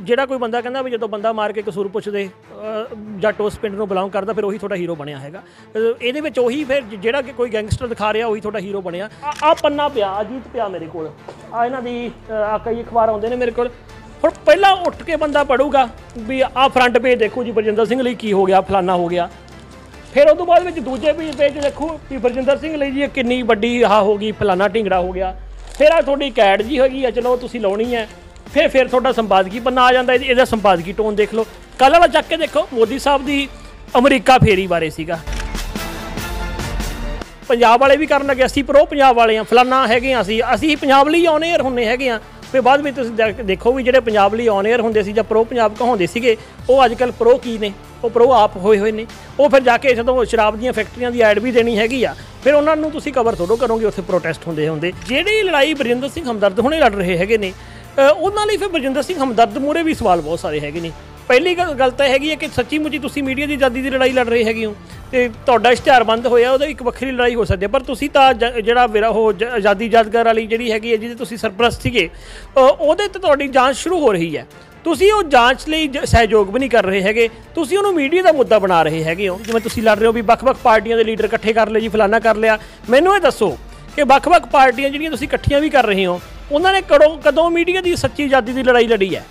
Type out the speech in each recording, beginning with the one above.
ਜਿਹੜਾ ਕੋਈ ਬੰਦਾ ਕਹਿੰਦਾ ਵੀ ਜਦੋਂ ਬੰਦਾ ਮਾਰ ਕੇ ਕਸੂਰ ਪੁੱਛਦੇ ਜੱਟ ਉਸ ਪਿੰਡ ਨੂੰ ਬਿਲੋਂਗ ਕਰਦਾ ਫਿਰ ਉਹੀ ਤੁਹਾਡਾ ਹੀਰੋ ਬਣਿਆ ਹੈਗਾ ਇਹਦੇ ਵਿੱਚ ਉਹੀ ਫਿਰ ਜਿਹੜਾ ਕਿ ਕੋਈ ਗੈਂਗਸਟਰ ਦਿਖਾ ਰਿਹਾ ਉਹੀ ਤੁਹਾਡਾ ਹੀਰੋ ਬਣਿਆ ਆ ਪੰਨਾ ਪਿਆ ਅਜੀਤ ਪਿਆ ਮੇਰੇ ਕੋਲ ਆ ਇਹਨਾਂ ਦੀ ਆ ਕਈ ਅਖਬਾਰ ਆਉਂਦੇ ਨੇ ਮੇਰੇ ਕੋਲ ਹੁਣ ਪਹਿਲਾਂ ਉੱਠ ਕੇ ਬੰਦਾ ਪੜੂਗਾ ਵੀ ਆ ਫਰੰਟ ਪੇਜ ਦੇਖੋ ਜੀ ਬਰਜਿੰਦਰ ਸਿੰਘ ਲਈ ਕੀ ਹੋ ਗਿਆ ਫਲਾਨਾ ਹੋ ਗਿਆ ਫਿਰ ਉਸ ਤੋਂ ਬਾਅਦ ਵਿੱਚ ਦੂਜੇ ਪੇਜ ਦੇਖੋ ਵੀ ਬਰਜਿੰਦਰ ਸਿੰਘ ਲਈ ਜੀ ਕਿੰਨੀ ਵੱਡੀ ਆ ਹੋ ਗਈ ਫਲਾਨਾ ਢਿੰਗੜਾ ਹੋ ਗਿਆ ਫਿਰ ਆ ਤੁਹਾਡੀ ਕੈਡ ਜੀ ਹੋ ਗਈ ਆ ਚਲੋ ਤੁਸੀਂ ਲਾਉਣੀ ਹੈ ਫੇਰ ਫਿਰ ਤੁਹਾਡਾ ਸੰਪਾਦਕੀ ਬੰਨਾ ਆ ਜਾਂਦਾ ਇਹਦਾ ਸੰਪਾਦਕੀ ਟੋਨ ਦੇਖ ਲਓ ਕੱਲ ਵਾਲਾ ਚੱਕ ਕੇ ਦੇਖੋ ਮੋਦੀ ਸਾਹਿਬ ਦੀ ਅਮਰੀਕਾ ਫੇਰੀ ਬਾਰੇ ਸੀਗਾ ਪੰਜਾਬ ਵਾਲੇ ਵੀ ਕਰਨ ਲੱਗੇ ਅਸੀਂ ਪ੍ਰੋ ਪੰਜਾਬ ਵਾਲੇ ਆ ਫਲਾਨਾ ਹੈਗੇ ਆ ਅਸੀਂ ਅਸੀਂ ਪੰਜਾਬ ਲਈ ਆਨ 에ਅਰ ਹੁੰਨੇ ਹੈਗੇ ਆ ਫਿਰ ਬਾਅਦ ਵਿੱਚ ਤੁਸੀਂ ਦੇਖੋ ਵੀ ਜਿਹੜੇ ਪੰਜਾਬ ਲਈ ਔਨ 에ਅਰ ਹੁੰਦੇ ਸੀ ਜਾਂ ਪ੍ਰੋ ਪੰਜਾਬ ਕਹਾਉਂਦੇ ਸੀਗੇ ਉਹ ਅੱਜ ਕੱਲ ਪ੍ਰੋ ਕੀ ਨੇ ਉਹ ਪ੍ਰੋ ਆਪ ਹੋਏ ਹੋਏ ਨੇ ਉਹ ਫਿਰ ਜਾ ਕੇ ਜਦੋਂ ਸ਼ਰਾਬ ਦੀਆਂ ਫੈਕਟਰੀਆਂ ਦੀ ਐਡ ਵੀ ਦੇਣੀ ਹੈਗੀ ਆ ਫਿਰ ਉਹਨਾਂ ਨੂੰ ਤੁਸੀਂ ਕਵਰ ਥੋੜੋ ਕਰੋਗੇ ਉੱਥੇ ਪ੍ਰੋਟੈਸਟ ਹੁੰਦੇ ਹੁੰਦੇ ਜਿਹੜੀ ਲੜਾਈ ਬਰਿੰਦਰ ਸਿੰਘ ਹਮਦਰਦ ਹੁਣੇ ਲੜ ਰਹੇ ਹੈਗੇ ਨੇ ਉਹਨਾਂ ਲਈ ਫਿਰ ਬਜਿੰਦਰ ਸਿੰਘ ਹਮਦਰਦ ਮੂਰੇ ਵੀ ਸਵਾਲ ਬਹੁਤ ਸਾਰੇ ਹੈਗੇ ਨੇ ਪਹਿਲੀ ਗੱਲ ਤਾਂ ਹੈਗੀ ਹੈ ਕਿ ਸੱਚੀ ਮੁੱਚੀ ਤੁਸੀਂ ਮੀਡੀਆ ਦੀ ਆਜ਼ਾਦੀ ਦੀ ਲੜਾਈ ਲੜ ਰਹੇ ਹੈਗੇ ਹੋ ਤੇ ਤੁਹਾਡਾ ਇਸ਼ਤਿਹਾਰ ਬੰਦ ਹੋਇਆ ਉਹਦਾ ਇੱਕ ਵੱਖਰੀ ਲੜਾਈ ਹੋ ਸਕਦੀ ਹੈ ਪਰ ਤੁਸੀਂ ਤਾਂ ਜਿਹੜਾ ਮੇਰਾ ਉਹ ਆਜ਼ਾਦੀ ਯਾਦਗਾਰ ਵਾਲੀ ਜਿਹੜੀ ਹੈਗੀ ਹੈ ਜਿਹਦੇ ਤੁਸੀਂ ਸਰਪ੍ਰਸਤ ਸੀਗੇ ਉਹਦੇ ਤੇ ਤੁਹਾਡੀ ਜਾਂਚ ਸ਼ੁਰੂ ਹੋ ਰਹੀ ਹੈ ਤੁਸੀਂ ਉਹ ਜਾਂਚ ਲਈ ਸਹਿਯੋਗ ਵੀ ਨਹੀਂ ਕਰ ਰਹੇ ਹੈਗੇ ਤੁਸੀਂ ਉਹਨੂੰ ਮੀਡੀਆ ਦਾ ਮੁੱਦਾ ਬਣਾ ਰਹੇ ਹੈਗੇ ਹੋ ਜਿਵੇਂ ਤੁਸੀਂ ਲੜ ਰਹੇ ਹੋ ਵੀ ਵੱਖ-ਵੱਖ ਪਾਰਟੀਆਂ ਦੇ ਲੀਡਰ ਇਕੱਠੇ ਕਰ ਲਏ ਜੀ ਫਲਾਣਾ ਕਰ ਲਿਆ ਮੈਨੂੰ ਇਹ ਦੱਸੋ ਕਿ ਵੱਖ-ਵੱਖ ਪਾਰਟੀਆਂ ਜਿਹੜੀਆਂ ਤੁਸੀਂ ਇਕੱਠੀਆਂ ਵੀ ਕਰ ਰਹੇ ਹੋ ਉਹਨਾਂ ਨੇ ਕਦੋਂ ਕਦੋਂ ਮੀਡੀਆ ਦੀ ਸੱਚੀ ਆਜ਼ਾਦੀ ਦੀ ਲੜਾਈ ਲੜੀ ਹੈ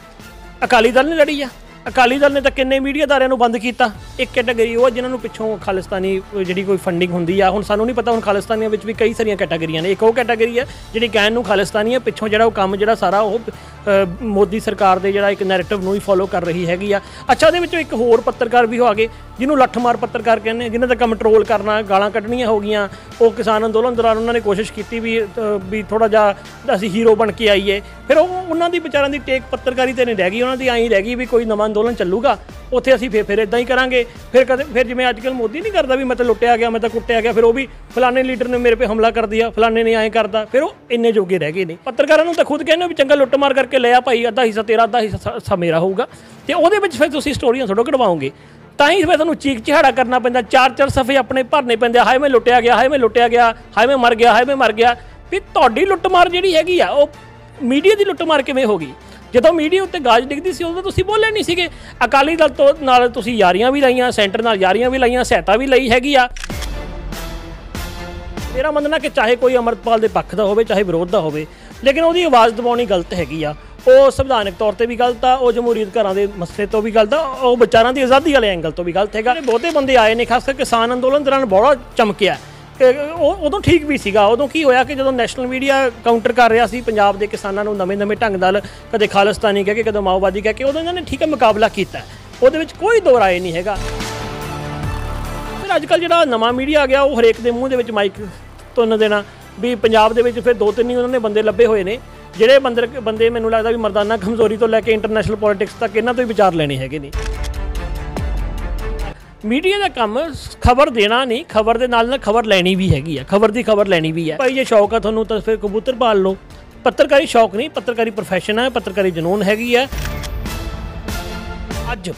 ਅਕਾਲੀ ਦਲ ਨੇ ਲੜੀ ਆ ਅਕਾਲੀ ਦਲ ਨੇ ਤਾਂ ਕਿੰਨੇ ਮੀਡੀਆ ਦਾਰਿਆਂ ਨੂੰ ਬੰਦ ਕੀਤਾ ਇੱਕ ਕੈਟਾਗਰੀ ਉਹ ਜਿਨ੍ਹਾਂ ਨੂੰ ਪਿੱਛੋਂ ਖਾਲਿਸਤਾਨੀ ਜਿਹੜੀ ਕੋਈ ਫੰਡਿੰਗ ਹੁੰਦੀ ਆ ਹੁਣ ਸਾਨੂੰ ਨਹੀਂ ਪਤਾ ਹੁਣ ਖਾਲਿਸਤਾਨੀਆਂ ਵਿੱਚ ਵੀ ਕਈ ਸਾਰੀਆਂ ਕੈਟਾਗਰੀਆਂ ਨੇ ਇੱਕ ਉਹ ਕੈਟਾਗਰੀ ਆ ਜਿਹੜੀ ਕਹਿਣ ਨੂੰ ਖਾਲਿਸਤਾਨੀ ਆ ਪਿੱਛੋਂ ਜਿਹੜਾ ਉਹ ਕੰਮ ਜਿਹੜਾ ਸਾਰਾ ਉਹ ਮੋਦੀ ਸਰਕਾਰ ਦੇ ਜਿਹੜਾ ਇੱਕ ਨੈਰੇਟਿਵ ਨੂੰ ਹੀ ਫੋਲੋ ਕਰ ਰਹੀ ਹੈਗੀ ਆ ਅੱਛਾ ਦੇ ਵਿੱਚੋਂ ਇੱਕ ਹੋਰ ਪੱਤਰਕਾਰ ਵੀ ਹੋ ਗਏ ਜਿਹਨੂੰ ਲੱਠਮਾਰ ਪੱਤਰਕਾਰ ਕਹਿੰਦੇ ਜਿਨ੍ਹਾਂ ਦਾ ਕੰਟਰੋਲ ਕਰਨਾ ਗਾਲਾਂ ਕੱਢਣੀਆਂ ਹੋ ਗਈਆਂ ਉਹ ਕਿਸਾਨ ਅੰਦੋਲਨ ਦੌਰਾਨ ਉਹਨਾਂ ਨੇ ਕੋਸ਼ਿਸ਼ ਕੀਤੀ ਵੀ ਵੀ ਥੋੜਾ ਜਿਹਾ ਅਸੀਂ ਹੀਰੋ ਬਣ ਕੇ ਆਈਏ ਫਿਰ ਉਹ ਉਹਨਾਂ ਦੀ ਵਿਚਾਰਾਂ ਦੀ ਟੇਕ ਪੱਤਰਕਾਰੀ ਤੇ ਨਹੀਂ ਰਹਿ ਗਈ ਉਹਨਾਂ ਦੀ ਆਈ ਰਹਿ ਗਈ ਵੀ ਕੋਈ ਨਵਾਂ ਅੰਦੋਲਨ ਚੱਲੂਗਾ ਉੱਥੇ ਅਸੀਂ ਫੇਰ ਫੇਰ ਇਦਾਂ ਹੀ ਕਰਾਂਗੇ ਫਿਰ ਕਦੇ ਫਿਰ ਜਿਵੇਂ ਅੱਜਕੱਲ ਮੋਦੀ ਨਹੀਂ ਕਰਦਾ ਵੀ ਮੈਂ ਤਾਂ ਲੁੱਟਿਆ ਗਿਆ ਮੈਂ ਤਾਂ ਕੁੱਟਿਆ ਗਿਆ ਫਿਰ ਉਹ ਵੀ ਫਲਾਣੇ ਲੀਡਰ ਨੇ ਮੇਰੇ 'ਤੇ ਹਮਲਾ ਕਰ ਦਿਆ ਫਲਾਣੇ ਨੇ ਐਂ ਕਰਦਾ ਫਿਰ ਉਹ ਇੰਨੇ ਜੋਗੇ ਰਹਿ ਗਏ ਨੇ ਪੱਤਰਕਾਰਾਂ ਨੂੰ ਤਾਂ ਖੁਦ ਕਹਿੰਦੇ ਵੀ ਚੰਗਾ ਲੁੱਟਮਾਰ ਕਰਕੇ ਲਿਆ ਭਾਈ ਅੱਧਾ ਹਿੱਸਾ ਤੇਰਾ ਅੱਧਾ ਹਿੱਸਾ ਮੇਰਾ ਹੋਊਗਾ ਤੇ ਉਹਦੇ ਵਿੱਚ ਫਿਰ ਤੁਸੀਂ ਸਟੋਰੀਆਂ ਥੋੜੋ ਕਢਵਾਓਗੇ ਤਾਂ ਹੀ ਫਿਰ ਤੁਹਾਨੂੰ ਚੀਕ ਚਿਹਾੜਾ ਕਰਨਾ ਪੈਂਦਾ ਚਾਰ ਚਾਰ ਸਫੇ ਆਪਣੇ ਭਰਨੇ ਪੈਂਦੇ ਹਾਏ ਮੈਂ ਲੁੱਟਿਆ ਗਿਆ ਹਾਏ ਮੈਂ ਲੁੱਟਿਆ ਗਿਆ ਹਾਏ ਮੈਂ ਮਰ ਗਿਆ ਹਾਏ ਮੈਂ ਮਰ ਗਿਆ ਵੀ ਤੁਹਾਡੀ ਲੁੱਟਮਾਰ ਜਿਹੜੀ ਹੈਗੀ ਆ ਉਹ ਮੀਡੀਆ ਦੀ ਲੁੱਟਮਾਰ ਕਿਵੇਂ ਹੋ ਗਈ ਜਦੋਂ ਮੀਡੀਆ ਉੱਤੇ ਗਾਜ ਡਿੱਗਦੀ ਸੀ ਉਦੋਂ ਤੁਸੀਂ ਬੋਲੇ ਨਹੀਂ ਸੀਗੇ ਅਕਾਲੀ ਦਲ ਤੋਂ ਨਾਲ ਤੁਸੀਂ ਯਾਰੀਆਂ ਵੀ ਲਾਈਆਂ ਸੈਂਟਰ ਨਾਲ ਯਾਰੀਆਂ ਵੀ ਲਾਈਆਂ ਸਹਾਇਤਾ ਵੀ ਲਈ ਹੈਗੀ ਆ ਮੇਰਾ ਮੰਨਣਾ ਕਿ ਚਾਹੇ ਕੋਈ ਅਮਰਤਪਾਲ ਦੇ ਪੱਖ ਦਾ ਹੋਵੇ ਚਾਹੇ ਵਿਰੋਧ ਦਾ ਹੋਵੇ ਲੇਕਿਨ ਉਹਦੀ ਆਵਾਜ਼ ਦਬਾਉਣੀ ਗਲਤ ਹੈਗੀ ਆ ਉਹ ਸੰਵਿਧਾਨਕ ਤੌਰ ਤੇ ਵੀ ਗਲਤ ਆ ਉਹ ਜਮਹੂਰੀਅਤ ਘਰਾਂ ਦੇ ਮਸਲੇ ਤੋਂ ਵੀ ਗਲਤ ਆ ਉਹ ਵਿਚਾਰਾਂ ਦੀ ਆਜ਼ਾਦੀ ਵਾਲੇ ਐਂਗਲ ਤੋਂ ਵੀ ਗਲਤ ਹੈਗਾ ਬਹੁਤੇ ਬੰਦੇ ਆਏ ਨੇ ਖਾਸ ਕਰਕੇ ਕਿਸਾਨ ਅੰਦੋਲਨ ਦੌਰਾਨ ਬੜਾ ਚਮਕਿਆ ਉਦੋਂ ਠੀਕ ਵੀ ਸੀਗਾ ਉਦੋਂ ਕੀ ਹੋਇਆ ਕਿ ਜਦੋਂ ਨੈਸ਼ਨਲ ਮੀਡੀਆ ਕਾਊਂਟਰ ਕਰ ਰਿਹਾ ਸੀ ਪੰਜਾਬ ਦੇ ਕਿਸਾਨਾਂ ਨੂੰ ਨਵੇਂ-ਨਵੇਂ ਢੰਗ ਨਾਲ ਕਦੇ ਖਾਲਸਤਾਨੀ ਕਹਿ ਕੇ ਕਦੇ ਮਾਓਵਾਦੀ ਕਹਿ ਕੇ ਉਦੋਂ ਇਹਨਾਂ ਨੇ ਠੀਕ ਮੁਕਾਬਲਾ ਕੀਤਾ ਉਹਦੇ ਵਿੱਚ ਕੋਈ ਦੋ ਰਾਏ ਨਹੀਂ ਹੈਗਾ ਫਿਰ ਅੱਜ ਕੱਲ ਜਿਹੜਾ ਨਵਾਂ ਮੀਡੀਆ ਆ ਗਿਆ ਉਹ ਹਰੇਕ ਦੇ ਮੂੰਹ ਦੇ ਵਿੱਚ ਮਾਈਕ ਤੁੰਨ ਦੇਣਾ ਵੀ ਪੰਜਾਬ ਦੇ ਵਿੱਚ ਫਿਰ ਦੋ ਤਿੰਨ ਹੀ ਉਹਨਾਂ ਨੇ ਬੰਦੇ ਲੱਭੇ ਹੋਏ ਨੇ ਜਿਹੜੇ ਬੰਦੇ ਬੰਦੇ ਮੈਨੂੰ ਲੱਗਦਾ ਵੀ ਮਰਦਾਨਾ ਕਮਜ਼ੋਰੀ ਤੋਂ ਲੈ ਕੇ ਇੰਟਰਨੈਸ਼ਨਲ ਪੋਲਿਟਿਕਸ ਤੱਕ ਇਹਨਾਂ ਤੋਂ ਹੀ ਵਿਚਾਰ ਲੈਣੇ ਹੈਗੇ ਨੇ ਮੀਡੀਆ ਦਾ ਕੰਮ ਖਬਰ ਦੇਣਾ ਨਹੀਂ ਖਬਰ ਦੇ ਨਾਲ ਨਾਲ ਖਬਰ ਲੈਣੀ ਵੀ ਹੈਗੀ ਆ ਖਬਰ ਦੀ ਖਬਰ ਲੈਣੀ ਵੀ ਹੈ ਭਾਈ ਜੇ ਸ਼ੌਕ ਆ ਤੁਹਾਨੂੰ ਤਾਂ ਫਿਰ ਕਬੂਤਰ ਪਾਲ ਲਓ ਪੱਤਰਕਾਰੀ ਸ਼ੌਕ ਨਹੀਂ ਪੱਤਰਕਾਰੀ profession ਆ ਪੱਤਰਕਾਰੀ ਜਨੂਨ ਹੈਗੀ ਆ ਅੱਜ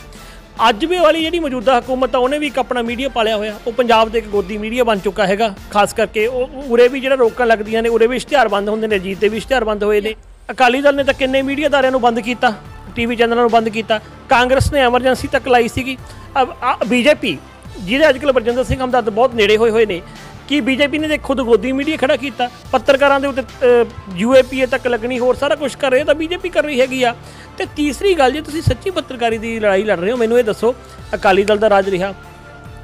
ਅੱਜ ਵੀ ਵਾਲੀ ਜਿਹੜੀ ਮੌਜੂਦਾ ਹਕੂਮਤ ਆ ਉਹਨੇ ਵੀ ਇੱਕ ਆਪਣਾ ਮੀਡੀਆ ਪਾਲਿਆ ਹੋਇਆ ਉਹ ਪੰਜਾਬ ਦੇ ਇੱਕ ਗੋਦੀ ਮੀਡੀਆ ਬਣ ਚੁੱਕਾ ਹੈਗਾ ਖਾਸ ਕਰਕੇ ਉਹ ਉਰੇ ਵੀ ਜਿਹੜਾ ਰੋਕਾਂ ਲੱਗਦੀਆਂ ਨੇ ਉਰੇ ਵੀ ਇਸ਼ਤਿਹਾਰ ਬੰਦ ਹੁੰਦੇ ਨੇ ਜੀਤ ਦੇ ਵੀ ਇਸ਼ਤਿਹਾਰ ਬੰਦ ਹੋਏ ਨੇ ਅਕਾਲੀ ਦਲ ਨੇ ਤਾਂ ਕਿੰਨੇ ਦਾਰਿਆਂ ਨੂੰ ਬੰਦ ਕੀਤਾ ਟੀਵੀ ਚੈਨਲਾਂ ਨੂੰ ਬੰਦ ਕੀਤਾ ਕਾਂਗਰਸ ਨੇ ਐਮਰਜੈਂਸੀ ਤੱਕ ਲਾਈ ਸੀਗੀ ਬੀਜੇਪੀ ਜਿਹਦੇ ਕੱਲ ਬਰਜਿੰਦਰ ਸਿੰਘ ਹਮਦਰਦ ਬਹੁਤ ਨੇੜੇ ਹੋਏ ਹੋਏ ਨੇ ਕਿ ਬੀਜੇਪੀ ਨੇ ਖੁਦ ਗੋਦੀ ਮੀਡੀਆ ਖੜਾ ਕੀਤਾ ਪੱਤਰਕਾਰਾਂ ਦੇ ਉੱਤੇ ਯੂਏਪੀਏ ਤੱਕ ਲੱਗਣੀ ਹੋਰ ਸਾਰਾ ਕੁਝ ਕਰ ਰਹੇ ਤਾਂ ਬੀਜੇਪੀ ਕਰ ਰਹੀ ਹੈਗੀ ਆ ਤੇ ਤੀਸਰੀ ਗੱਲ ਜੇ ਤੁਸੀਂ ਸੱਚੀ ਪੱਤਰਕਾਰੀ ਦੀ ਲੜਾਈ ਲੜ ਰਹੇ ਹੋ ਮੈਨੂੰ ਇਹ ਦੱਸੋ ਅਕਾਲੀ ਦਲ ਦਾ ਰਾਜ ਰਿਹਾ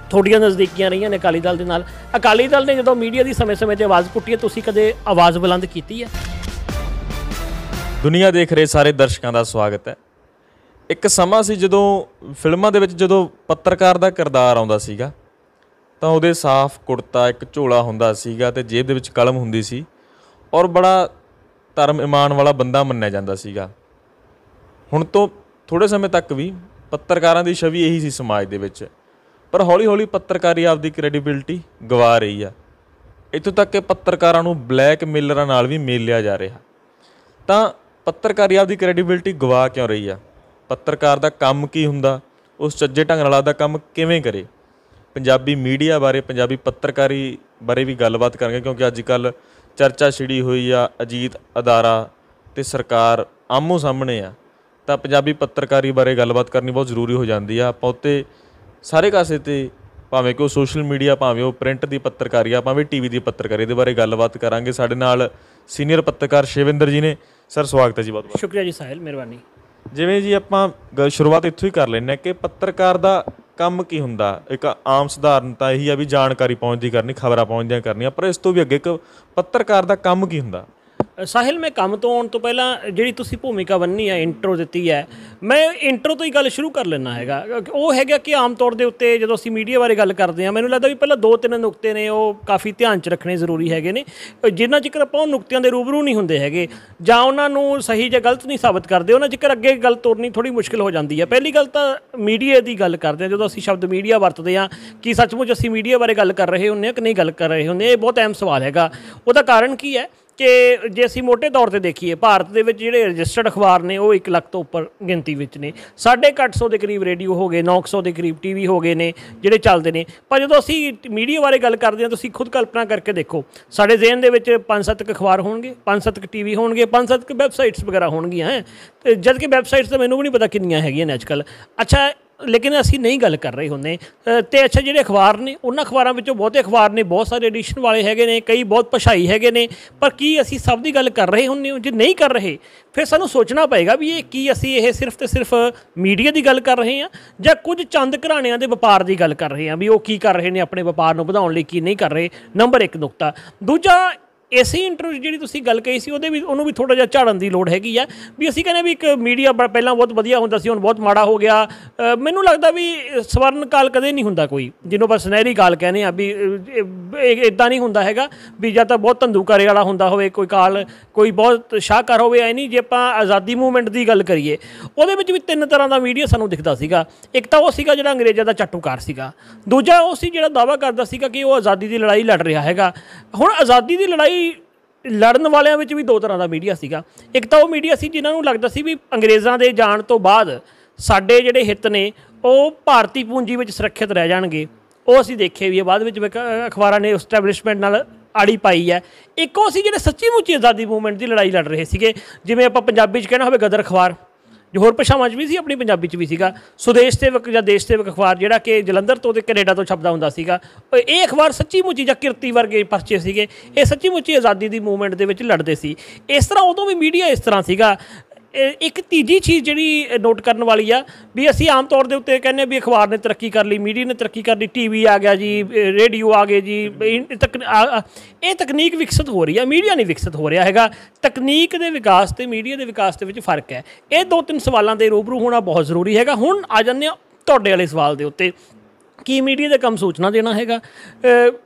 ਥੋੜੀਆਂ ਨਜ਼ਦੀਕੀਆਂ ਰਹੀਆਂ ਨੇ ਅਕਾਲੀ ਦਲ ਦੇ ਨਾਲ ਅਕਾਲੀ ਦਲ ਨੇ ਜਦੋਂ ਮੀਡੀਆ ਦੀ ਸਮੇਂ-ਸਮੇਂ ਤੇ ਆਵਾਜ਼ ਪੁੱਟੀ ਤੁਸੀਂ ਕਦੇ ਆਵਾਜ਼ ਬੁਲੰਦ ਕੀਤੀ ਹੈ ਦੁਨੀਆ ਦੇਖ ਰਹੇ ਸਾਰੇ ਦਰਸ਼ਕਾਂ ਦਾ ਸਵਾਗਤ ਹੈ ਇੱਕ ਸਮਾਂ ਸੀ ਜਦੋਂ ਫਿਲਮਾਂ ਦੇ ਵਿੱਚ ਜਦੋਂ ਪੱਤਰਕਾਰ ਦਾ ਕਿਰਦਾਰ ਆਉਂਦਾ ਸੀਗਾ ਤਾਂ ਉਹਦੇ ਸਾਫ਼ ਕੁੜਤਾ ਇੱਕ ਝੋਲਾ ਹੁੰਦਾ ਸੀਗਾ ਤੇ ਜੇਬ ਦੇ ਵਿੱਚ ਕਲਮ ਹੁੰਦੀ ਸੀ ਔਰ ਬੜਾ ਧਰਮ ਇਮਾਨ ਵਾਲਾ ਬੰਦਾ ਮੰਨਿਆ ਜਾਂਦਾ ਸੀਗਾ ਹੁਣ ਤੋਂ ਥੋੜੇ ਸਮੇਂ ਤੱਕ ਵੀ ਪੱਤਰਕਾਰਾਂ ਦੀ ਛਵੀ ਇਹੀ ਸੀ ਸਮਾਜ ਦੇ ਵਿੱਚ ਪਰ ਹੌਲੀ-ਹੌਲੀ ਪੱਤਰਕਾਰੀ ਆਪਦੀ ਕ੍ਰੈਡੀਬਿਲਟੀ ਗਵਾ ਰਹੀ ਆ ਇਤੋਂ ਤੱਕ ਕਿ ਪੱਤਰਕਾਰਾਂ ਨੂੰ ਬਲੈਕ ਮੇਲਰਾਂ ਨਾਲ ਵੀ ਮੇਲਿਆ ਜਾ ਰਿਹਾ ਤਾਂ ਪੱਤਰਕਾਰੀ ਆਪਦੀ ਕ੍ਰੈਡੀਬਿਲਟੀ ਗਵਾ ਕਿਉਂ ਰਹੀ ਆ ਪੱਤਰਕਾਰ ਦਾ ਕੰਮ ਕੀ ਹੁੰਦਾ ਉਸ ਚੱਜੇ ਢੰਗ ਨਾਲ ਆਪਦਾ ਕੰਮ ਕਿਵੇਂ ਕਰੇ ਪੰਜਾਬੀ ਮੀਡੀਆ ਬਾਰੇ ਪੰਜਾਬੀ ਪੱਤਰਕਾਰੀ ਬਾਰੇ ਵੀ ਗੱਲਬਾਤ ਕਰਾਂਗੇ ਕਿਉਂਕਿ ਅੱਜ ਕੱਲ ਚਰਚਾ ਛਿੜੀ ਹੋਈ ਆ ਅਜੀਤ ਅਦਾਰਾ ਤੇ ਸਰਕਾਰ ਆਮੋ ਸਾਹਮਣੇ ਆ ਤਾਂ ਪੰਜਾਬੀ ਪੱਤਰਕਾਰੀ ਬਾਰੇ ਗੱਲਬਾਤ ਕਰਨੀ ਬਹੁਤ ਜ਼ਰੂਰੀ ਹੋ ਜਾਂਦੀ ਆ ਆਪਾਂ ਉੱਤੇ ਸਾਰੇ ਕਾਸੇ ਤੇ ਭਾਵੇਂ ਕਿ ਉਹ ਸੋਸ਼ਲ ਮੀਡੀਆ ਭਾਵੇਂ ਉਹ ਪ੍ਰਿੰਟ ਦੀ ਪੱਤਰਕਾਰੀ ਆ ਭਾਵੇਂ ਟੀਵੀ ਦੀ ਪੱਤਰਕਾਰੀ ਦੇ ਬਾਰੇ ਗੱਲਬਾਤ ਕਰਾਂਗੇ ਸਾਡੇ ਨਾਲ ਸੀਨੀਅਰ ਪੱਤਰਕਾਰ ਸ਼ਿਵਿੰਦਰ ਜੀ ਨੇ ਸਰ ਸਵਾਗਤ ਹੈ ਜੀ ਬਹੁਤ ਬਹੁਤ ਸ਼ੁਕਰੀਆ ਜੀ ਸਾਹਿਲ ਮਿਹਰਬਾਨੀ ਜਿਵੇਂ ਜੀ ਆਪਾਂ ਗੱਲ ਸ਼ੁਰੂਆਤ ਇੱਥੋਂ ਹੀ ਕਰ ਲੈਣੇ ਕਿ ਪੱਤਰਕਾਰ ਦਾ ਕੰਮ ਕੀ ਹੁੰਦਾ ਇੱਕ ਆਮ ਸਧਾਰਨ ਤਾਂ ਇਹੀ ਆ ਵੀ ਜਾਣਕਾਰੀ ਪਹੁੰਚਦੀ ਕਰਨੀ ਖਬਰਾਂ ਪਹੁੰਚਦੀਆਂ ਕਰਨੀਆਂ ਪਰ ਇਸ ਤੋਂ ਵੀ ਅੱਗੇ ਇੱਕ ਪੱਤਰਕਾਰ ਦਾ ਕੰਮ ਕੀ ਹੁੰਦਾ ਸਾਹਿਲ ਮੈਂ ਕੰਮ ਤੋਂ ਆਉਣ ਤੋਂ ਪਹਿਲਾਂ ਜਿਹੜੀ ਤੁਸੀਂ ਭੂਮਿਕਾ ਬੰਨੀ ਹੈ ਇੰਟਰੋ ਦਿੱਤੀ ਹੈ ਮੈਂ ਇੰਟਰੋ ਤੋਂ ਹੀ ਗੱਲ ਸ਼ੁਰੂ ਕਰ ਲੈਣਾ ਹੈਗਾ ਉਹ ਹੈਗਾ ਕਿ ਆਮ ਤੌਰ ਦੇ ਉੱਤੇ ਜਦੋਂ ਅਸੀਂ ਮੀਡੀਆ ਬਾਰੇ ਗੱਲ ਕਰਦੇ ਆ ਮੈਨੂੰ ਲੱਗਦਾ ਵੀ ਪਹਿਲਾਂ ਦੋ ਤਿੰਨ ਨੁਕਤੇ ਨੇ ਉਹ ਕਾਫੀ ਧਿਆਨ 'ਚ ਰੱਖਣੇ ਜ਼ਰੂਰੀ ਹੈਗੇ ਨੇ ਜਿੰਨਾ ਚਿਕਰ ਆਪਾਂ ਉਹ ਨੁਕਤਿਆਂ ਦੇ ਰੂਬਰੂ ਨਹੀਂ ਹੁੰਦੇ ਹੈਗੇ ਜਾਂ ਉਹਨਾਂ ਨੂੰ ਸਹੀ ਜਾਂ ਗਲਤ ਨਹੀਂ ਸਾਬਤ ਕਰਦੇ ਉਹਨਾਂ ਚਿਕਰ ਅੱਗੇ ਗੱਲ ਤੋਰਨੀ ਥੋੜੀ ਮੁਸ਼ਕਲ ਹੋ ਜਾਂਦੀ ਹੈ ਪਹਿਲੀ ਗੱਲ ਤਾਂ ਮੀਡੀਆ ਦੀ ਗੱਲ ਕਰਦੇ ਆ ਜਦੋਂ ਅਸੀਂ ਸ਼ਬਦ ਮੀਡੀਆ ਵਰਤਦੇ ਆ ਕਿ ਸੱਚਮੁੱਚ ਅਸੀਂ ਮੀਡੀਆ ਬਾਰੇ ਗੱਲ ਕਰ ਰਹੇ ਹੁੰਦੇ ਆ ਕਿ ਨਹੀਂ ਗੱਲ ਕਰ ਰਹੇ ਹੁੰਨੇ ਇਹ ਬਹੁਤ ਅਹਿਮ ਸਵਾਲ ਹੈਗਾ ਉਹਦਾ ਕਾਰਨ ਕੀ ਹੈ ਕਿ ਜੇ ਅਸੀਂ ਮੋٹے ਤੌਰ ਤੇ ਦੇਖੀਏ ਭਾਰਤ ਦੇ ਵਿੱਚ ਜਿਹੜੇ ਰਜਿਸਟਰਡ ਅਖਬਾਰ ਨੇ ਉਹ 1 ਲੱਖ ਤੋਂ ਉੱਪਰ ਗਿਣਤੀ ਵਿੱਚ ਨੇ 850 ਦੇ ਕਰੀਬ ਰੇਡੀਓ ਹੋ ਗਏ 900 ਦੇ ਕਰੀਬ ਟੀਵੀ ਹੋ ਗਏ ਨੇ ਜਿਹੜੇ ਚੱਲਦੇ ਨੇ ਪਰ ਜਦੋਂ ਅਸੀਂ ਮੀਡੀਆ ਬਾਰੇ ਗੱਲ ਕਰਦੇ ਹਾਂ ਤੁਸੀਂ ਖੁਦ ਕਲਪਨਾ ਕਰਕੇ ਦੇਖੋ ਸਾਡੇ ਜ਼ਿਹਨ ਦੇ ਵਿੱਚ 5-7 ਅਖਬਾਰ ਹੋਣਗੇ 5-7 ਟੀਵੀ ਹੋਣਗੇ 5-7 ਵੈਬਸਾਈਟਸ ਵਗੈਰਾ ਹੋਣਗੀਆਂ ਹੈ ਜਦ ਕਿ ਵੈਬਸਾਈਟਸ ਤਾਂ ਮੈਨੂੰ ਵੀ ਨਹੀਂ ਪਤਾ ਕਿੰਨੀਆਂ ਹੈਗੀਆਂ ਨੇ ਅੱਜਕੱਲ ਅੱਛਾ ਲੇਕਿਨ ਅਸੀਂ ਨਹੀਂ ਗੱਲ ਕਰ ਰਹੇ ਹੁੰਦੇ ਤੇ ਅੱਛਾ ਜਿਹੜੇ ਅਖਬਾਰ ਨੇ ਉਹਨਾਂ ਅਖਬਾਰਾਂ ਵਿੱਚੋਂ ਬਹੁਤੇ ਅਖਬਾਰ ਨੇ ਬਹੁਤ ਸਾਰੇ ਐਡੀਸ਼ਨ ਵਾਲੇ ਹੈਗੇ ਨੇ ਕਈ ਬਹੁਤ ਪਛਾਈ ਹੈਗੇ ਨੇ ਪਰ ਕੀ ਅਸੀਂ ਸਭ ਦੀ ਗੱਲ ਕਰ ਰਹੇ ਹੁੰਨੇ ਜੇ ਨਹੀਂ ਕਰ ਰਹੇ ਫਿਰ ਸਾਨੂੰ ਸੋਚਣਾ ਪਏਗਾ ਵੀ ਇਹ ਕੀ ਅਸੀਂ ਇਹ ਸਿਰਫ ਤੇ ਸਿਰਫ ਮੀਡੀਆ ਦੀ ਗੱਲ ਕਰ ਰਹੇ ਹਾਂ ਜਾਂ ਕੁਝ ਚੰਦ ਘਰਾਣਿਆਂ ਦੇ ਵਪਾਰ ਦੀ ਗੱਲ ਕਰ ਰਹੇ ਹਾਂ ਵੀ ਉਹ ਕੀ ਕਰ ਰਹੇ ਨੇ ਆਪਣੇ ਵਪਾਰ ਨੂੰ ਵਧਾਉਣ ਲਈ ਕੀ ਨਹੀਂ ਕਰ ਰਹੇ ਨੰਬਰ 1 ਨੁਕਤਾ ਦੂਜਾ ਇਸੇ ਇੰਟਰਵਿਊ ਜਿਹੜੀ ਤੁਸੀਂ ਗੱਲ ਕਹੀ ਸੀ ਉਹਦੇ ਵੀ ਉਹਨੂੰ ਵੀ ਥੋੜਾ ਜਿਹਾ ਝਾੜਨ ਦੀ ਲੋੜ ਹੈਗੀ ਆ ਵੀ ਅਸੀਂ ਕਹਿੰਦੇ ਵੀ ਇੱਕ ਮੀਡੀਆ ਪਹਿਲਾਂ ਬਹੁਤ ਵਧੀਆ ਹੁੰਦਾ ਸੀ ਹੁਣ ਬਹੁਤ ਮਾੜਾ ਹੋ ਗਿਆ ਮੈਨੂੰ ਲੱਗਦਾ ਵੀ ਸਵਰਨ ਕਾਲ ਕਦੇ ਨਹੀਂ ਹੁੰਦਾ ਕੋਈ ਜਿਹਨੂੰ ਬਸ ਸੁਨਹਿਰੀ ਕਾਲ ਕਹਿੰਦੇ ਆ ਵੀ ਇਦਾਂ ਨਹੀਂ ਹੁੰਦਾ ਹੈਗਾ ਵੀ ਜਾਂ ਤਾਂ ਬਹੁਤ ਤੰਦੂਕਾਰੇ ਵਾਲਾ ਹੁੰਦਾ ਹੋਵੇ ਕੋਈ ਕਾਲ ਕੋਈ ਬਹੁਤ ਸ਼ਾਹਕਾਰ ਹੋਵੇ ਐ ਨਹੀਂ ਜੇ ਆਪਾਂ ਆਜ਼ਾਦੀ ਮੂਵਮੈਂਟ ਦੀ ਗੱਲ ਕਰੀਏ ਉਹਦੇ ਵਿੱਚ ਵੀ ਤਿੰਨ ਤਰ੍ਹਾਂ ਦਾ ਮੀਡੀਆ ਸਾਨੂੰ ਦਿਖਦਾ ਸੀਗਾ ਇੱਕ ਤਾਂ ਉਹ ਸੀਗਾ ਜਿਹੜਾ ਅੰਗਰੇਜ਼ਾਂ ਦਾ ਚਾਟੂਕਾਰ ਸੀਗਾ ਦੂਜਾ ਉਹ ਸੀ ਜਿਹੜਾ ਦਾਵਾ ਕਰਦਾ ਸੀਗਾ ਕਿ ਉਹ ਆਜ਼ਾਦੀ ਦੀ ਲੜਾਈ ਲੜ ਰਿਹਾ ਹੈਗਾ ਹੁਣ ਆਜ਼ਾਦੀ ਦੀ ਲੜਾਈ ਲੜਨ ਵਾਲਿਆਂ ਵਿੱਚ ਵੀ ਦੋ ਤਰ੍ਹਾਂ ਦਾ ਮੀਡੀਆ ਸੀਗਾ ਇੱਕ ਤਾਂ ਉਹ ਮੀਡੀਆ ਸੀ ਜਿਨ੍ਹਾਂ ਨੂੰ ਲੱਗਦਾ ਸੀ ਵੀ ਅੰਗਰੇਜ਼ਾਂ ਦੇ ਜਾਣ ਤੋਂ ਬਾਅਦ ਸਾਡੇ ਜਿਹੜੇ ਹਿੱਤ ਨੇ ਉਹ ਭਾਰਤੀ ਪੂੰਜੀ ਵਿੱਚ ਸੁਰੱਖਿਅਤ ਰਹਿ ਜਾਣਗੇ ਉਹ ਅਸੀਂ ਦੇਖੇ ਵੀ ਬਾਅਦ ਵਿੱਚ ਅਖਬਾਰਾਂ ਨੇ ਐਸਟੈਬਲਿਸ਼ਮੈਂਟ ਨਾਲ ਆੜੀ ਪਾਈ ਹੈ ਇੱਕ ਉਹ ਸੀ ਜਿਹੜੇ ਸੱਚੀ ਮੁੱਚੀ ਆਜ਼ਾਦੀ ਮੂਵਮੈਂਟ ਦੀ ਲੜਾਈ ਲੜ ਰਹੇ ਸੀਗੇ ਜਿਵੇਂ ਆਪਾਂ ਪੰਜਾਬੀ 'ਚ ਕਹਿਣਾ ਹੋਵੇ ਗਦਰ ਅਖਬਾਰ ਜੋ ਹੋਰ ਭਾਸ਼ਾਵਾਂ 'ਚ ਵੀ ਸੀ ਆਪਣੀ ਪੰਜਾਬੀ 'ਚ ਵੀ ਸੀਗਾ ਸੁਦੇਸ਼ ਸੇਵਕ ਜਾਂ ਦੇਸ਼ ਸੇਵਕ ਅਖਬਾਰ ਜਿਹੜਾ ਕਿ ਜਲੰਧਰ ਤੋਂ ਤੇ ਕੈਨੇਡਾ ਤੋਂ ਛਪਦਾ ਹੁੰਦਾ ਸੀਗਾ ਇਹ ਅਖਬਾਰ ਸੱਚੀ ਮੁੱਚੀ ਜਾਂ ਕਿਰਤੀ ਵਰਗੇ ਪਰਚੇ ਸੀਗੇ ਇਹ ਸੱਚੀ ਮੁੱਚੀ ਆਜ਼ਾਦੀ ਦੀ ਮੂਵਮੈਂਟ ਦੇ ਵਿੱਚ ਲੜਦੇ ਸੀ ਇਸ ਤਰ੍ਹਾਂ ਉਦੋਂ ਵੀ ਮੀਡੀਆ ਇਸ ਤਰ੍ਹਾਂ ਸੀਗਾ ਇੱਕ ਤੀਜੀ ਚੀਜ਼ ਜਿਹੜੀ ਨੋਟ ਕਰਨ ਵਾਲੀ ਆ ਵੀ ਅਸੀਂ ਆਮ ਤੌਰ ਦੇ ਉੱਤੇ ਕਹਿੰਨੇ ਵੀ ਅਖਬਾਰ ਨੇ ਤਰੱਕੀ ਕਰ ਲਈ ਮੀਡੀਆ ਨੇ ਤਰੱਕੀ ਕਰ ਲਈ ਟੀਵੀ ਆ ਗਿਆ ਜੀ ਰੇਡੀਓ ਆ ਗਏ ਜੀ ਇਹ ਤਕਨੀਕ ਵਿਕਸਿਤ ਹੋ ਰਹੀ ਆ ਮੀਡੀਆ ਨਹੀਂ ਵਿਕਸਿਤ ਹੋ ਰਿਹਾ ਹੈਗਾ ਤਕਨੀਕ ਦੇ ਵਿਕਾਸ ਤੇ ਮੀਡੀਆ ਦੇ ਵਿਕਾਸ ਦੇ ਵਿੱਚ ਫਰਕ ਹੈ ਇਹ ਦੋ ਤਿੰਨ ਸਵਾਲਾਂ ਦੇ ਰੂਬਰੂ ਹੋਣਾ ਬਹੁਤ ਜ਼ਰੂਰੀ ਹੈਗਾ ਹੁਣ ਆ ਜਾਂਦੇ ਆ ਤੁਹਾਡੇ ਵਾਲੇ ਸਵਾਲ ਦੇ ਉੱਤੇ ਕੀ ਮੀਡੀਆ ਦਾ ਕੰਮ ਸੂਚਨਾ ਦੇਣਾ ਹੈਗਾ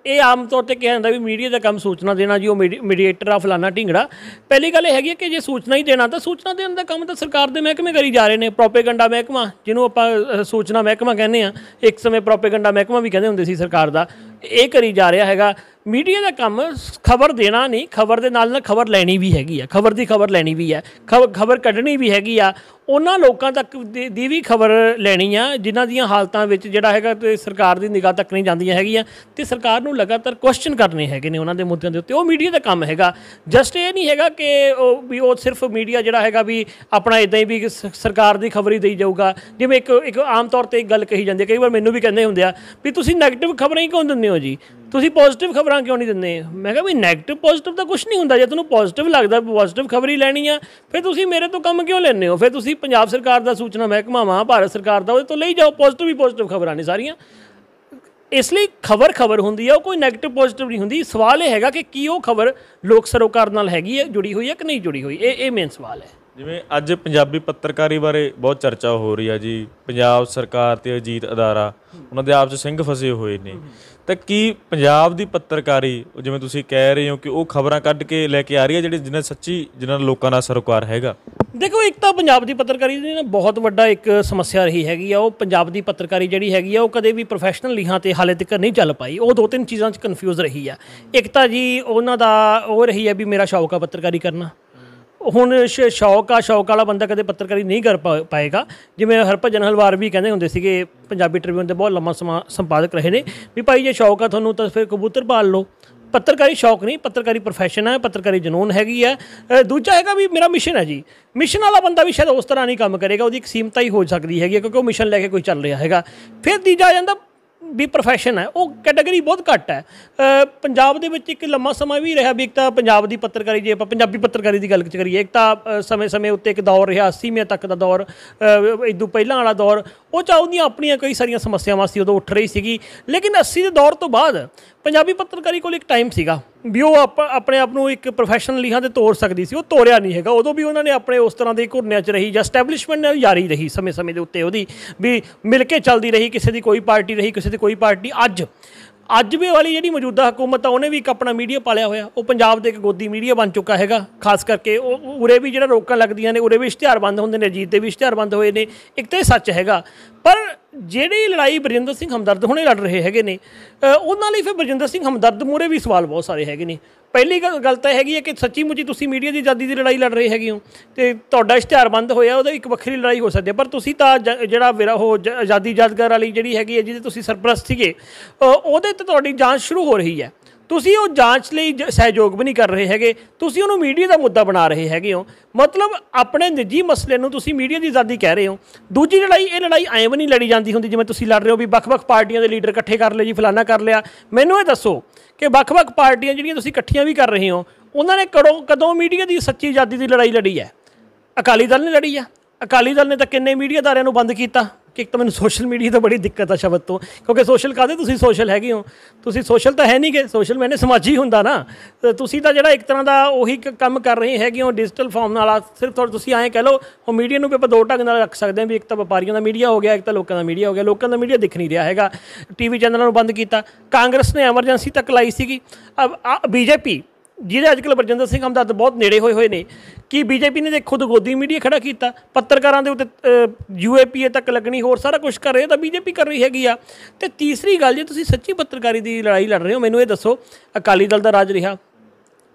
ਇਹ ਆਮ ਤੌਰ ਤੇ ਕਿਹਾ ਜਾਂਦਾ ਵੀ ਮੀਡੀਆ ਦਾ ਕੰਮ ਸੂਚਨਾ ਦੇਣਾ ਜੀ ਉਹ ਮੀਡੀਏਟਰ ਆ ਫਲਾਣਾ ਢਿੰਗੜਾ ਪਹਿਲੀ ਗੱਲ ਇਹ ਹੈਗੀ ਕਿ ਜੇ ਸੂਚਨਾ ਹੀ ਦੇਣਾ ਤਾਂ ਸੂਚਨਾ ਦੇਣ ਦਾ ਕੰਮ ਤਾਂ ਸਰਕਾਰ ਦੇ ਮਹਿਕਮੇ ਕਰੀ ਜਾ ਰਹੇ ਨੇ ਪ੍ਰੋਪੇਗੈਂਡਾ ਮਹਿਕਮਾ ਜਿਹਨੂੰ ਆਪਾਂ ਸੂਚਨਾ ਮਹਿਕਮਾ ਕਹਿੰਦੇ ਆ ਇੱਕ ਸਮੇਂ ਪ੍ਰੋਪੇਗੈਂਡਾ ਮਹਿਕਮਾ ਵੀ ਕਹਿੰਦੇ ਹੁੰਦੇ ਸੀ ਸਰਕਾਰ ਦਾ ਇਹ ਕਰੀ ਜਾ ਰਿਹਾ ਹੈਗਾ ਮੀਡੀਆ ਦਾ ਕੰਮ ਖਬਰ ਦੇਣਾ ਨਹੀਂ ਖਬਰ ਦੇ ਨਾਲ ਨਾਲ ਖਬਰ ਲੈਣੀ ਵੀ ਹੈਗੀ ਆ ਖਬਰ ਦੀ ਖਬਰ ਲੈਣੀ ਵੀ ਹੈ ਖਬਰ ਕੱਢਣੀ ਵੀ ਹੈਗੀ ਆ ਉਹਨਾਂ ਲੋਕਾਂ ਤੱਕ ਦੀ ਵੀ ਖਬਰ ਲੈਣੀ ਆ ਜਿਨ੍ਹਾਂ ਦੀਆਂ ਹਾਲਤਾਂ ਵਿੱਚ ਜਿਹੜਾ ਹੈਗਾ ਤੇ ਸਰਕਾਰ ਦੀ ਨਿਗਾਹ ਤੱਕ ਨਹੀਂ ਜਾਂਦੀਆਂ ਹੈਗੀਆਂ ਤੇ ਸਰਕਾਰ ਨੂੰ ਲਗਾਤਾਰ ਕੁਐਸਚਨ ਕਰਨੇ ਹੈਗੇ ਨੇ ਉਹਨਾਂ ਦੇ ਮੁੱਦਿਆਂ ਦੇ ਉੱਤੇ ਉਹ ਮੀਡੀਆ ਦਾ ਕੰਮ ਹੈਗਾ ਜਸਟ ਇਹ ਨਹੀਂ ਹੈਗਾ ਕਿ ਉਹ ਵੀ ਉਹ ਸਿਰਫ ਮੀਡੀਆ ਜਿਹੜਾ ਹੈਗਾ ਵੀ ਆਪਣਾ ਇਦਾਂ ਹੀ ਵੀ ਸਰਕਾਰ ਦੀ ਖਬਰ ਹੀ ਦੇਈ ਜਾਊਗਾ ਜਿਵੇਂ ਇੱਕ ਇੱਕ ਆਮ ਤੌਰ ਤੇ ਇੱਕ ਗੱਲ ਕਹੀ ਜਾਂਦੀ ਹੈ ਕਈ ਵਾਰ ਮੈਨੂੰ ਵੀ ਕਹਿੰਦੇ ਹੁੰਦੇ ਆ ਵੀ ਤੁਸੀਂ 네ਗੇਟਿਵ ਖਬਰਾਂ ਹੀ ਕਿਉਂ ਦਿੰਦੇ ਦਿੰਦੇ ਹੋ ਜੀ ਤੁਸੀਂ ਪੋਜ਼ਿਟਿਵ ਖਬਰਾਂ ਕਿਉਂ ਨਹੀਂ ਦਿੰਦੇ ਮੈਂ ਕਿਹਾ ਵੀ ਨੈਗੇਟਿਵ ਪੋਜ਼ਿਟਿਵ ਤਾਂ ਕੁਝ ਨਹੀਂ ਹੁੰਦਾ ਜੇ ਤੁਹਾਨੂੰ ਪੋਜ਼ਿਟਿਵ ਲੱਗਦਾ ਪੋਜ਼ਿਟਿਵ ਖਬਰ ਹੀ ਲੈਣੀ ਆ ਫਿਰ ਤੁਸੀਂ ਮੇਰੇ ਤੋਂ ਕੰਮ ਕਿਉਂ ਲੈਂਦੇ ਹੋ ਫਿਰ ਤੁਸੀਂ ਪੰਜਾਬ ਸਰਕਾਰ ਦਾ ਸੂਚਨਾ ਮਹਿਕਮਾ ਵਾ ਭਾਰਤ ਸਰਕਾਰ ਦਾ ਉਹਦੇ ਤੋਂ ਲਈ ਜਾਓ ਪੋਜ਼ਿਟਿਵ ਹੀ ਪੋਜ਼ਿਟਿਵ ਖਬਰਾਂ ਨੇ ਸਾਰੀਆਂ ਇਸ ਲਈ ਖਬਰ ਖਬਰ ਹੁੰਦੀ ਆ ਉਹ ਕੋਈ ਨੈਗੇਟਿਵ ਪੋਜ਼ਿਟਿਵ ਨਹੀਂ ਹੁੰਦੀ ਸਵਾਲ ਇਹ ਹੈਗਾ ਕਿ ਕੀ ਉਹ ਖਬਰ ਲੋਕ ਸਰੋਕਾਰ ਨਾਲ ਹੈਗੀ ਹੈ ਜੁੜੀ ਹੋਈ ਹੈ ਕਿ ਨਹੀਂ ਜੁੜੀ ਹੋਈ ਇਹ ਇਹ ਮੇਨ ਸਵਾਲ ਹੈ ਜਿਵੇਂ ਅੱਜ ਪੰਜਾਬੀ ਪੱਤਰਕਾਰੀ ਬਾਰੇ ਬਹੁਤ ਚਰਚਾ ਹੋ ਰਹੀ ਆ ਜੀ ਪੰਜਾਬ ਸਰਕਾਰ ਤੇ ਅਜੀਤ ਅਦਾਰਾ ਉਹਨਾਂ ਦੇ ਆਪ 'ਚ ਸਿੰਘ ਫਸੇ ਹੋਏ ਨੇ ਤਾਂ ਕੀ ਪੰਜਾਬ ਦੀ ਪੱਤਰਕਾਰੀ ਜਿਵੇਂ ਤੁਸੀਂ ਕਹਿ ਰਹੇ ਹੋ ਕਿ ਉਹ ਖਬਰਾਂ ਕੱਢ ਕੇ ਲੈ ਕੇ ਆ ਰਹੀ ਹੈ ਜਿਹੜੇ ਜਿਨ੍ਹਾਂ ਸੱਚੀ ਜਿਨ੍ਹਾਂ ਲੋਕਾਂ ਦਾ ਸਰਕਾਰ ਹੈਗਾ ਦੇਖੋ ਇੱਕ ਤਾਂ ਪੰਜਾਬ ਦੀ ਪੱਤਰਕਾਰੀ ਦੀ ਨਾ ਬਹੁਤ ਵੱਡਾ ਇੱਕ ਸਮੱਸਿਆ ਰਹੀ ਹੈਗੀ ਆ ਉਹ ਪੰਜਾਬ ਦੀ ਪੱਤਰਕਾਰੀ ਜਿਹੜੀ ਹੈਗੀ ਆ ਉਹ ਕਦੇ ਵੀ ਪ੍ਰੋਫੈਸ਼ਨਲ ਲੀਹਾਂ ਤੇ ਹਾਲੇ ਤੱਕ ਨਹੀਂ ਚੱਲ ਪਾਈ ਉਹ ਦੋ ਤਿੰਨ ਚੀਜ਼ਾਂ 'ਚ ਕਨਫਿਊਜ਼ ਰਹੀ ਆ ਇੱਕ ਤਾਂ ਜੀ ਉਹਨਾਂ ਦਾ ਉਹ ਰਹੀ ਆ ਵੀ ਮੇਰਾ ਸ਼ੌਕ ਆ ਪੱਤਰਕਾਰੀ ਕਰਨਾ ਹੁਣ ਸ਼ੌਕ ਆ ਸ਼ੌਕ ਵਾਲਾ ਬੰਦਾ ਕਦੇ ਪੱਤਰਕਾਰੀ ਨਹੀਂ ਕਰ ਪਾਏਗਾ ਜਿਵੇਂ ਹਰਭਜਨ ਹਲਵਾਰ ਵੀ ਕਹਿੰਦੇ ਹੁੰਦੇ ਸੀਗੇ ਪੰਜਾਬੀ ਟ੍ਰਿਬਿਊਨ ਦੇ ਬਹੁਤ ਲੰਮਾ ਸਮਾਂ ਸੰਪਾਦਕ ਰਹੇ ਨੇ ਵੀ ਭਾਈ ਜੇ ਸ਼ੌਕ ਆ ਤੁਹਾਨੂੰ ਤਾਂ ਫਿਰ ਕਬੂਤਰ ਪਾਲ ਲਓ ਪੱਤਰਕਾਰੀ ਸ਼ੌਕ ਨਹੀਂ ਪੱਤਰਕਾਰੀ ਪ੍ਰੋਫੈਸ਼ਨ ਹੈ ਪੱਤਰਕਾਰੀ ਜਨੂਨ ਹੈਗੀ ਹੈ ਦੂਜਾ ਹੈਗਾ ਵੀ ਮੇਰਾ ਮਿਸ਼ਨ ਹੈ ਜੀ ਮਿਸ਼ਨ ਵਾਲਾ ਬੰਦਾ ਵੀ ਸ਼ਾਇਦ ਉਸ ਤਰ੍ਹਾਂ ਨਹੀਂ ਕੰਮ ਕਰੇਗਾ ਉਹਦੀ ਇੱਕ ਸੀਮਤਾ ਹੀ ਹੋ ਸਕਦੀ ਹੈਗੀ ਕਿਉਂਕਿ ਉਹ ਮਿਸ਼ਨ ਲੈ ਕੇ ਕੋਈ ਚੱਲ ਰਿਹਾ ਹੈਗਾ ਫਿਰ ਤੀਜਾ ਆ ਜਾਂਦਾ ਵੀ ਪ੍ਰੋਫੈਸ਼ਨ ਹੈ ਉਹ ਕੈਟਾਗਰੀ ਬਹੁਤ ਘੱਟ ਹੈ ਪੰਜਾਬ ਦੇ ਵਿੱਚ ਇੱਕ ਲੰਮਾ ਸਮਾਂ ਵੀ ਰਿਹਾ ਵੀ ਇੱਕ ਤਾਂ ਪੰਜਾਬ ਦੀ ਪੱਤਰਕਾਰੀ ਜੇ ਆਪਾਂ ਪੰਜਾਬੀ ਪੱਤਰਕਾਰੀ ਦੀ ਗੱਲ ਕਰੀਏ ਇੱਕ ਤਾਂ ਸਮੇਂ-ਸਮੇਂ ਉੱਤੇ ਇੱਕ ਦੌਰ ਰਿਹਾ 80ਵੇਂ ਤੱਕ ਦਾ ਦੌਰ ਇਦੋਂ ਪਹਿਲਾਂ ਵਾਲਾ ਦੌਰ ਉਹ ਚਾਹੁੰਦੀਆਂ ਆਪਣੀਆਂ ਕਈ ਸਾਰੀਆਂ ਸਮੱਸਿਆਵਾਂ ਸੀ ਉਦੋਂ ਉੱਠ ਰਹੀ ਸੀਗੀ ਲੇਕਿਨ 80 ਦੇ ਦੌਰ ਤੋਂ ਬਾਅਦ ਪੰਜਾਬੀ ਪੱਤਰਕਾਰੀ ਕੋਲ ਇੱਕ ਟਾਈਮ ਸੀਗਾ ਵੀ ਉਹ ਆਪਣੇ ਆਪ ਨੂੰ ਇੱਕ ਪ੍ਰੋਫੈਸ਼ਨਲ ਲੀਹਾਂ ਦੇ ਤੌਰ ਸਕਦੀ ਸੀ ਉਹ ਤੋਰਿਆ ਨਹੀਂ ਹੈਗਾ ਉਦੋਂ ਵੀ ਉਹਨਾਂ ਨੇ ਆਪਣੇ ਉਸ ਤਰ੍ਹਾਂ ਦੇ ਘੁਰਨਿਆਂ 'ਚ ਰਹੀ ਜਾਂ ਸਟੈਬਲਿਸ਼ਮੈਂਟ ਨਾਲ ਜਾਰੀ ਰਹੀ ਸਮੇਂ-ਸਮੇਂ ਦੇ ਉੱਤੇ ਉਹਦੀ ਵੀ ਮਿਲ ਕੇ ਚੱਲਦੀ ਰਹੀ ਕਿਸੇ ਦੀ ਕੋਈ ਪਾਰਟੀ ਰਹੀ ਕਿਸੇ ਦੀ ਕੋਈ ਪਾਰਟੀ ਅੱਜ ਅੱਜ ਵੀ ਵਾਲੀ ਜਿਹੜੀ ਮੌਜੂਦਾ ਹਕੂਮਤ ਆ ਉਹਨੇ ਵੀ ਇੱਕ ਆਪਣਾ ਮੀਡੀਆ ਪਾਲਿਆ ਹੋਇਆ ਉਹ ਪੰਜਾਬ ਦੇ ਇੱਕ ਗੋਦੀ ਮੀਡੀਆ ਬਣ ਚੁੱਕਾ ਹੈਗਾ ਖਾਸ ਕਰਕੇ ਉਹ ਉਰੇ ਵੀ ਜਿਹੜਾ ਰੋਕਾਂ ਲੱਗਦੀਆਂ ਨੇ ਉਰੇ ਵੀ ਇਸ਼ਤਿਹਾਰ ਬੰਦ ਹੁੰਦੇ ਨੇ ਅਜੀਤ ਦੇ ਵੀ ਇਸ਼ਤਿਹਾਰ ਬੰਦ ਹੋਏ ਨੇ ਇੱਕ ਤੇ ਸੱਚ ਹੈਗਾ ਪਰ ਜਿਹੜੀ ਲੜਾਈ ਬਰਿੰਦਰ ਸਿੰਘ ਹਮਦਰਦ ਹੁਣੇ ਲੜ ਰਹੇ ਹੈਗੇ ਨੇ ਉਹਨਾਂ ਲਈ ਫਿਰ ਬਰਿੰਦਰ ਸਿੰਘ ਹਮਦਰਦ ਮੂਰੇ ਵੀ ਸਵਾਲ ਬਹੁਤ ਸਾਰੇ ਹੈਗੇ ਨੇ ਪਹਿਲੀ ਗੱਲ ਤਾਂ ਹੈਗੀ ਹੈ ਕਿ ਸੱਚੀ ਮੁੱਚੀ ਤੁਸੀਂ ਮੀਡੀਆ ਦੀ ਆਜ਼ਾਦੀ ਦੀ ਲੜਾਈ ਲੜ ਰਹੇ ਹੈਗੇ ਹੋ ਤੇ ਤੁਹਾਡਾ ਇਸ਼ਤਿਹਾਰ ਬੰਦ ਹੋਇਆ ਉਹਦਾ ਇੱਕ ਵੱਖਰੀ ਲੜਾਈ ਹੋ ਸਕਦੀ ਹੈ ਪਰ ਤੁਸੀਂ ਤਾਂ ਜਿਹੜਾ ਵਿਰਾਹ ਉਹ ਆਜ਼ਾਦੀ ਯਾਦਗਾਰ ਵਾਲੀ ਜਿਹੜੀ ਹੈਗੀ ਹੈ ਜਿਹਦੇ ਤੁਸੀਂ ਸਰਪ੍ਰਸਤ ਸੀਗੇ ਉਹਦੇ ਤੇ ਤੁਹਾਡੀ ਜਾਂਚ ਸ਼ੁਰੂ ਹੋ ਰਹੀ ਹੈ ਤੁਸੀਂ ਉਹ ਜਾਂਚ ਲਈ ਸਹਿਯੋਗ ਵੀ ਨਹੀਂ ਕਰ ਰਹੇ ਹੈਗੇ ਤੁਸੀਂ ਉਹਨੂੰ ਮੀਡੀਆ ਦਾ ਮੁੱਦਾ ਬਣਾ ਰਹੇ ਹੈਗੇ ਹੋ ਮਤਲਬ ਆਪਣੇ ਨਿੱਜੀ ਮਸਲੇ ਨੂੰ ਤੁਸੀਂ ਮੀਡੀਆ ਦੀ ਆਜ਼ਾਦੀ ਕਹਿ ਰਹੇ ਹੋ ਦੂਜੀ ਲੜਾਈ ਇਹ ਲੜਾਈ ਐਵੇਂ ਨਹੀਂ ਲੜੀ ਜਾਂਦੀ ਹੁੰਦੀ ਜਿਵੇਂ ਤੁਸੀਂ ਲੜ ਰਹੇ ਹੋ ਵੀ ਵੱਖ-ਵੱਖ ਪਾਰਟੀਆਂ ਦੇ ਲੀਡਰ ਇਕੱਠੇ ਕਰ ਲਏ ਜੀ ਫਲਾਣਾ ਕਰ ਲਿਆ ਮੈਨੂੰ ਇਹ ਦੱਸੋ ਕਿ ਵੱਖ-ਵੱਖ ਪਾਰਟੀਆਂ ਜਿਹੜੀਆਂ ਤੁਸੀਂ ਇਕੱਠੀਆਂ ਵੀ ਕਰ ਰਹੇ ਹੋ ਉਹਨਾਂ ਨੇ ਕਦੋਂ ਕਦੋਂ ਮੀਡੀਆ ਦੀ ਸੱਚੀ ਆਜ਼ਾਦੀ ਦੀ ਲੜਾਈ ਲੜੀ ਹੈ ਅਕਾਲੀ ਦਲ ਨੇ ਲੜੀ ਆ ਅਕਾਲੀ ਦਲ ਨੇ ਤਾਂ ਕਿੰਨੇ ਮੀਡੀਆਦਾਰਿਆਂ ਨੂੰ ਬੰਦ ਕੀਤਾ ਕਿ ਇੱਕ ਤਾਂ ਮੈਨੂੰ ਸੋਸ਼ਲ ਮੀਡੀਆ ਤੋਂ ਬੜੀ ਦਿੱਕਤ ਆ ਸ਼ਬਦ ਤੋਂ ਕਿਉਂਕਿ ਸੋਸ਼ਲ ਕਾਦੇ ਤੁਸੀਂ ਸੋਸ਼ਲ ਹੈਗੇ ਹੋ ਤੁਸੀਂ ਸੋਸ਼ਲ ਤਾਂ ਹੈ ਨਹੀਂ ਕਿ ਸੋਸ਼ਲ ਮੈਨੇ ਸਮਾਜੀ ਹੁੰਦਾ ਨਾ ਤੁਸੀਂ ਤਾਂ ਜਿਹੜਾ ਇੱਕ ਤਰ੍ਹਾਂ ਦਾ ਉਹੀ ਕੰਮ ਕਰ ਰਹੇ ਹੈਗੇ ਹੋ ਡਿਜੀਟਲ ਫਾਰਮ ਨਾਲ ਸਿਰਫ ਤੁਹਾਡਾ ਤੁਸੀਂ ਐਂ ਕਹਿ ਲਓ ਉਹ ਮੀਡੀਆ ਨੂੰ ਵੀ ਆਪਾਂ ਦੋ ਢੰਗ ਨਾਲ ਰੱਖ ਸਕਦੇ ਹਾਂ ਵੀ ਇੱਕ ਤਾਂ ਵਪਾਰੀਆਂ ਦਾ ਮੀਡੀਆ ਹੋ ਗਿਆ ਇੱਕ ਤਾਂ ਲੋਕਾਂ ਦਾ ਮੀਡੀਆ ਹੋ ਗਿਆ ਲੋਕਾਂ ਦਾ ਮੀਡੀਆ ਦਿਖ ਨਹੀਂ ਰਿਹਾ ਹੈਗਾ ਟੀਵੀ ਚੈਨਲਾਂ ਨੂੰ ਬੰਦ ਕੀਤਾ ਕਾਂਗਰਸ ਨੇ ਐਮਰਜੈਂਸੀ ਤੱਕ ਲਾਈ ਸੀਗੀ ਅਬ ਬੀਜੇਪੀ ਜਿਹੜੇ ਅੱਜ ਕੱਲ ਬਰਜਿੰਦਰ ਸਿੰਘ ਹਮਦਰਦ ਬਹੁਤ ਨੇੜੇ ਹੋਏ ਹੋਏ ਨੇ ਕਿ ਬੀਜੇਪੀ ਨੇ ਖੁਦ ਗੋਦੀ ਮੀਡੀਆ ਖੜਾ ਕੀਤਾ ਪੱਤਰਕਾਰਾਂ ਦੇ ਉੱਤੇ ਯੂਏਪੀਏ ਤੱਕ ਲੱਗਣੀ ਹੋਰ ਸਾਰਾ ਕੁਝ ਕਰ ਰਹੇ ਤਾਂ ਬੀਜੇਪੀ ਕਰ ਰਹੀ ਹੈਗੀ ਆ ਤੇ ਤੀਸਰੀ ਗੱਲ ਜੇ ਤੁਸੀਂ ਸੱਚੀ ਪੱਤਰਕਾਰੀ ਦੀ ਲੜਾਈ ਲੜ ਰਹੇ ਹੋ ਮੈਨੂੰ ਇਹ ਦੱਸੋ ਅਕਾਲੀ ਦਲ ਦਾ ਰਾਜ ਰਿਹਾ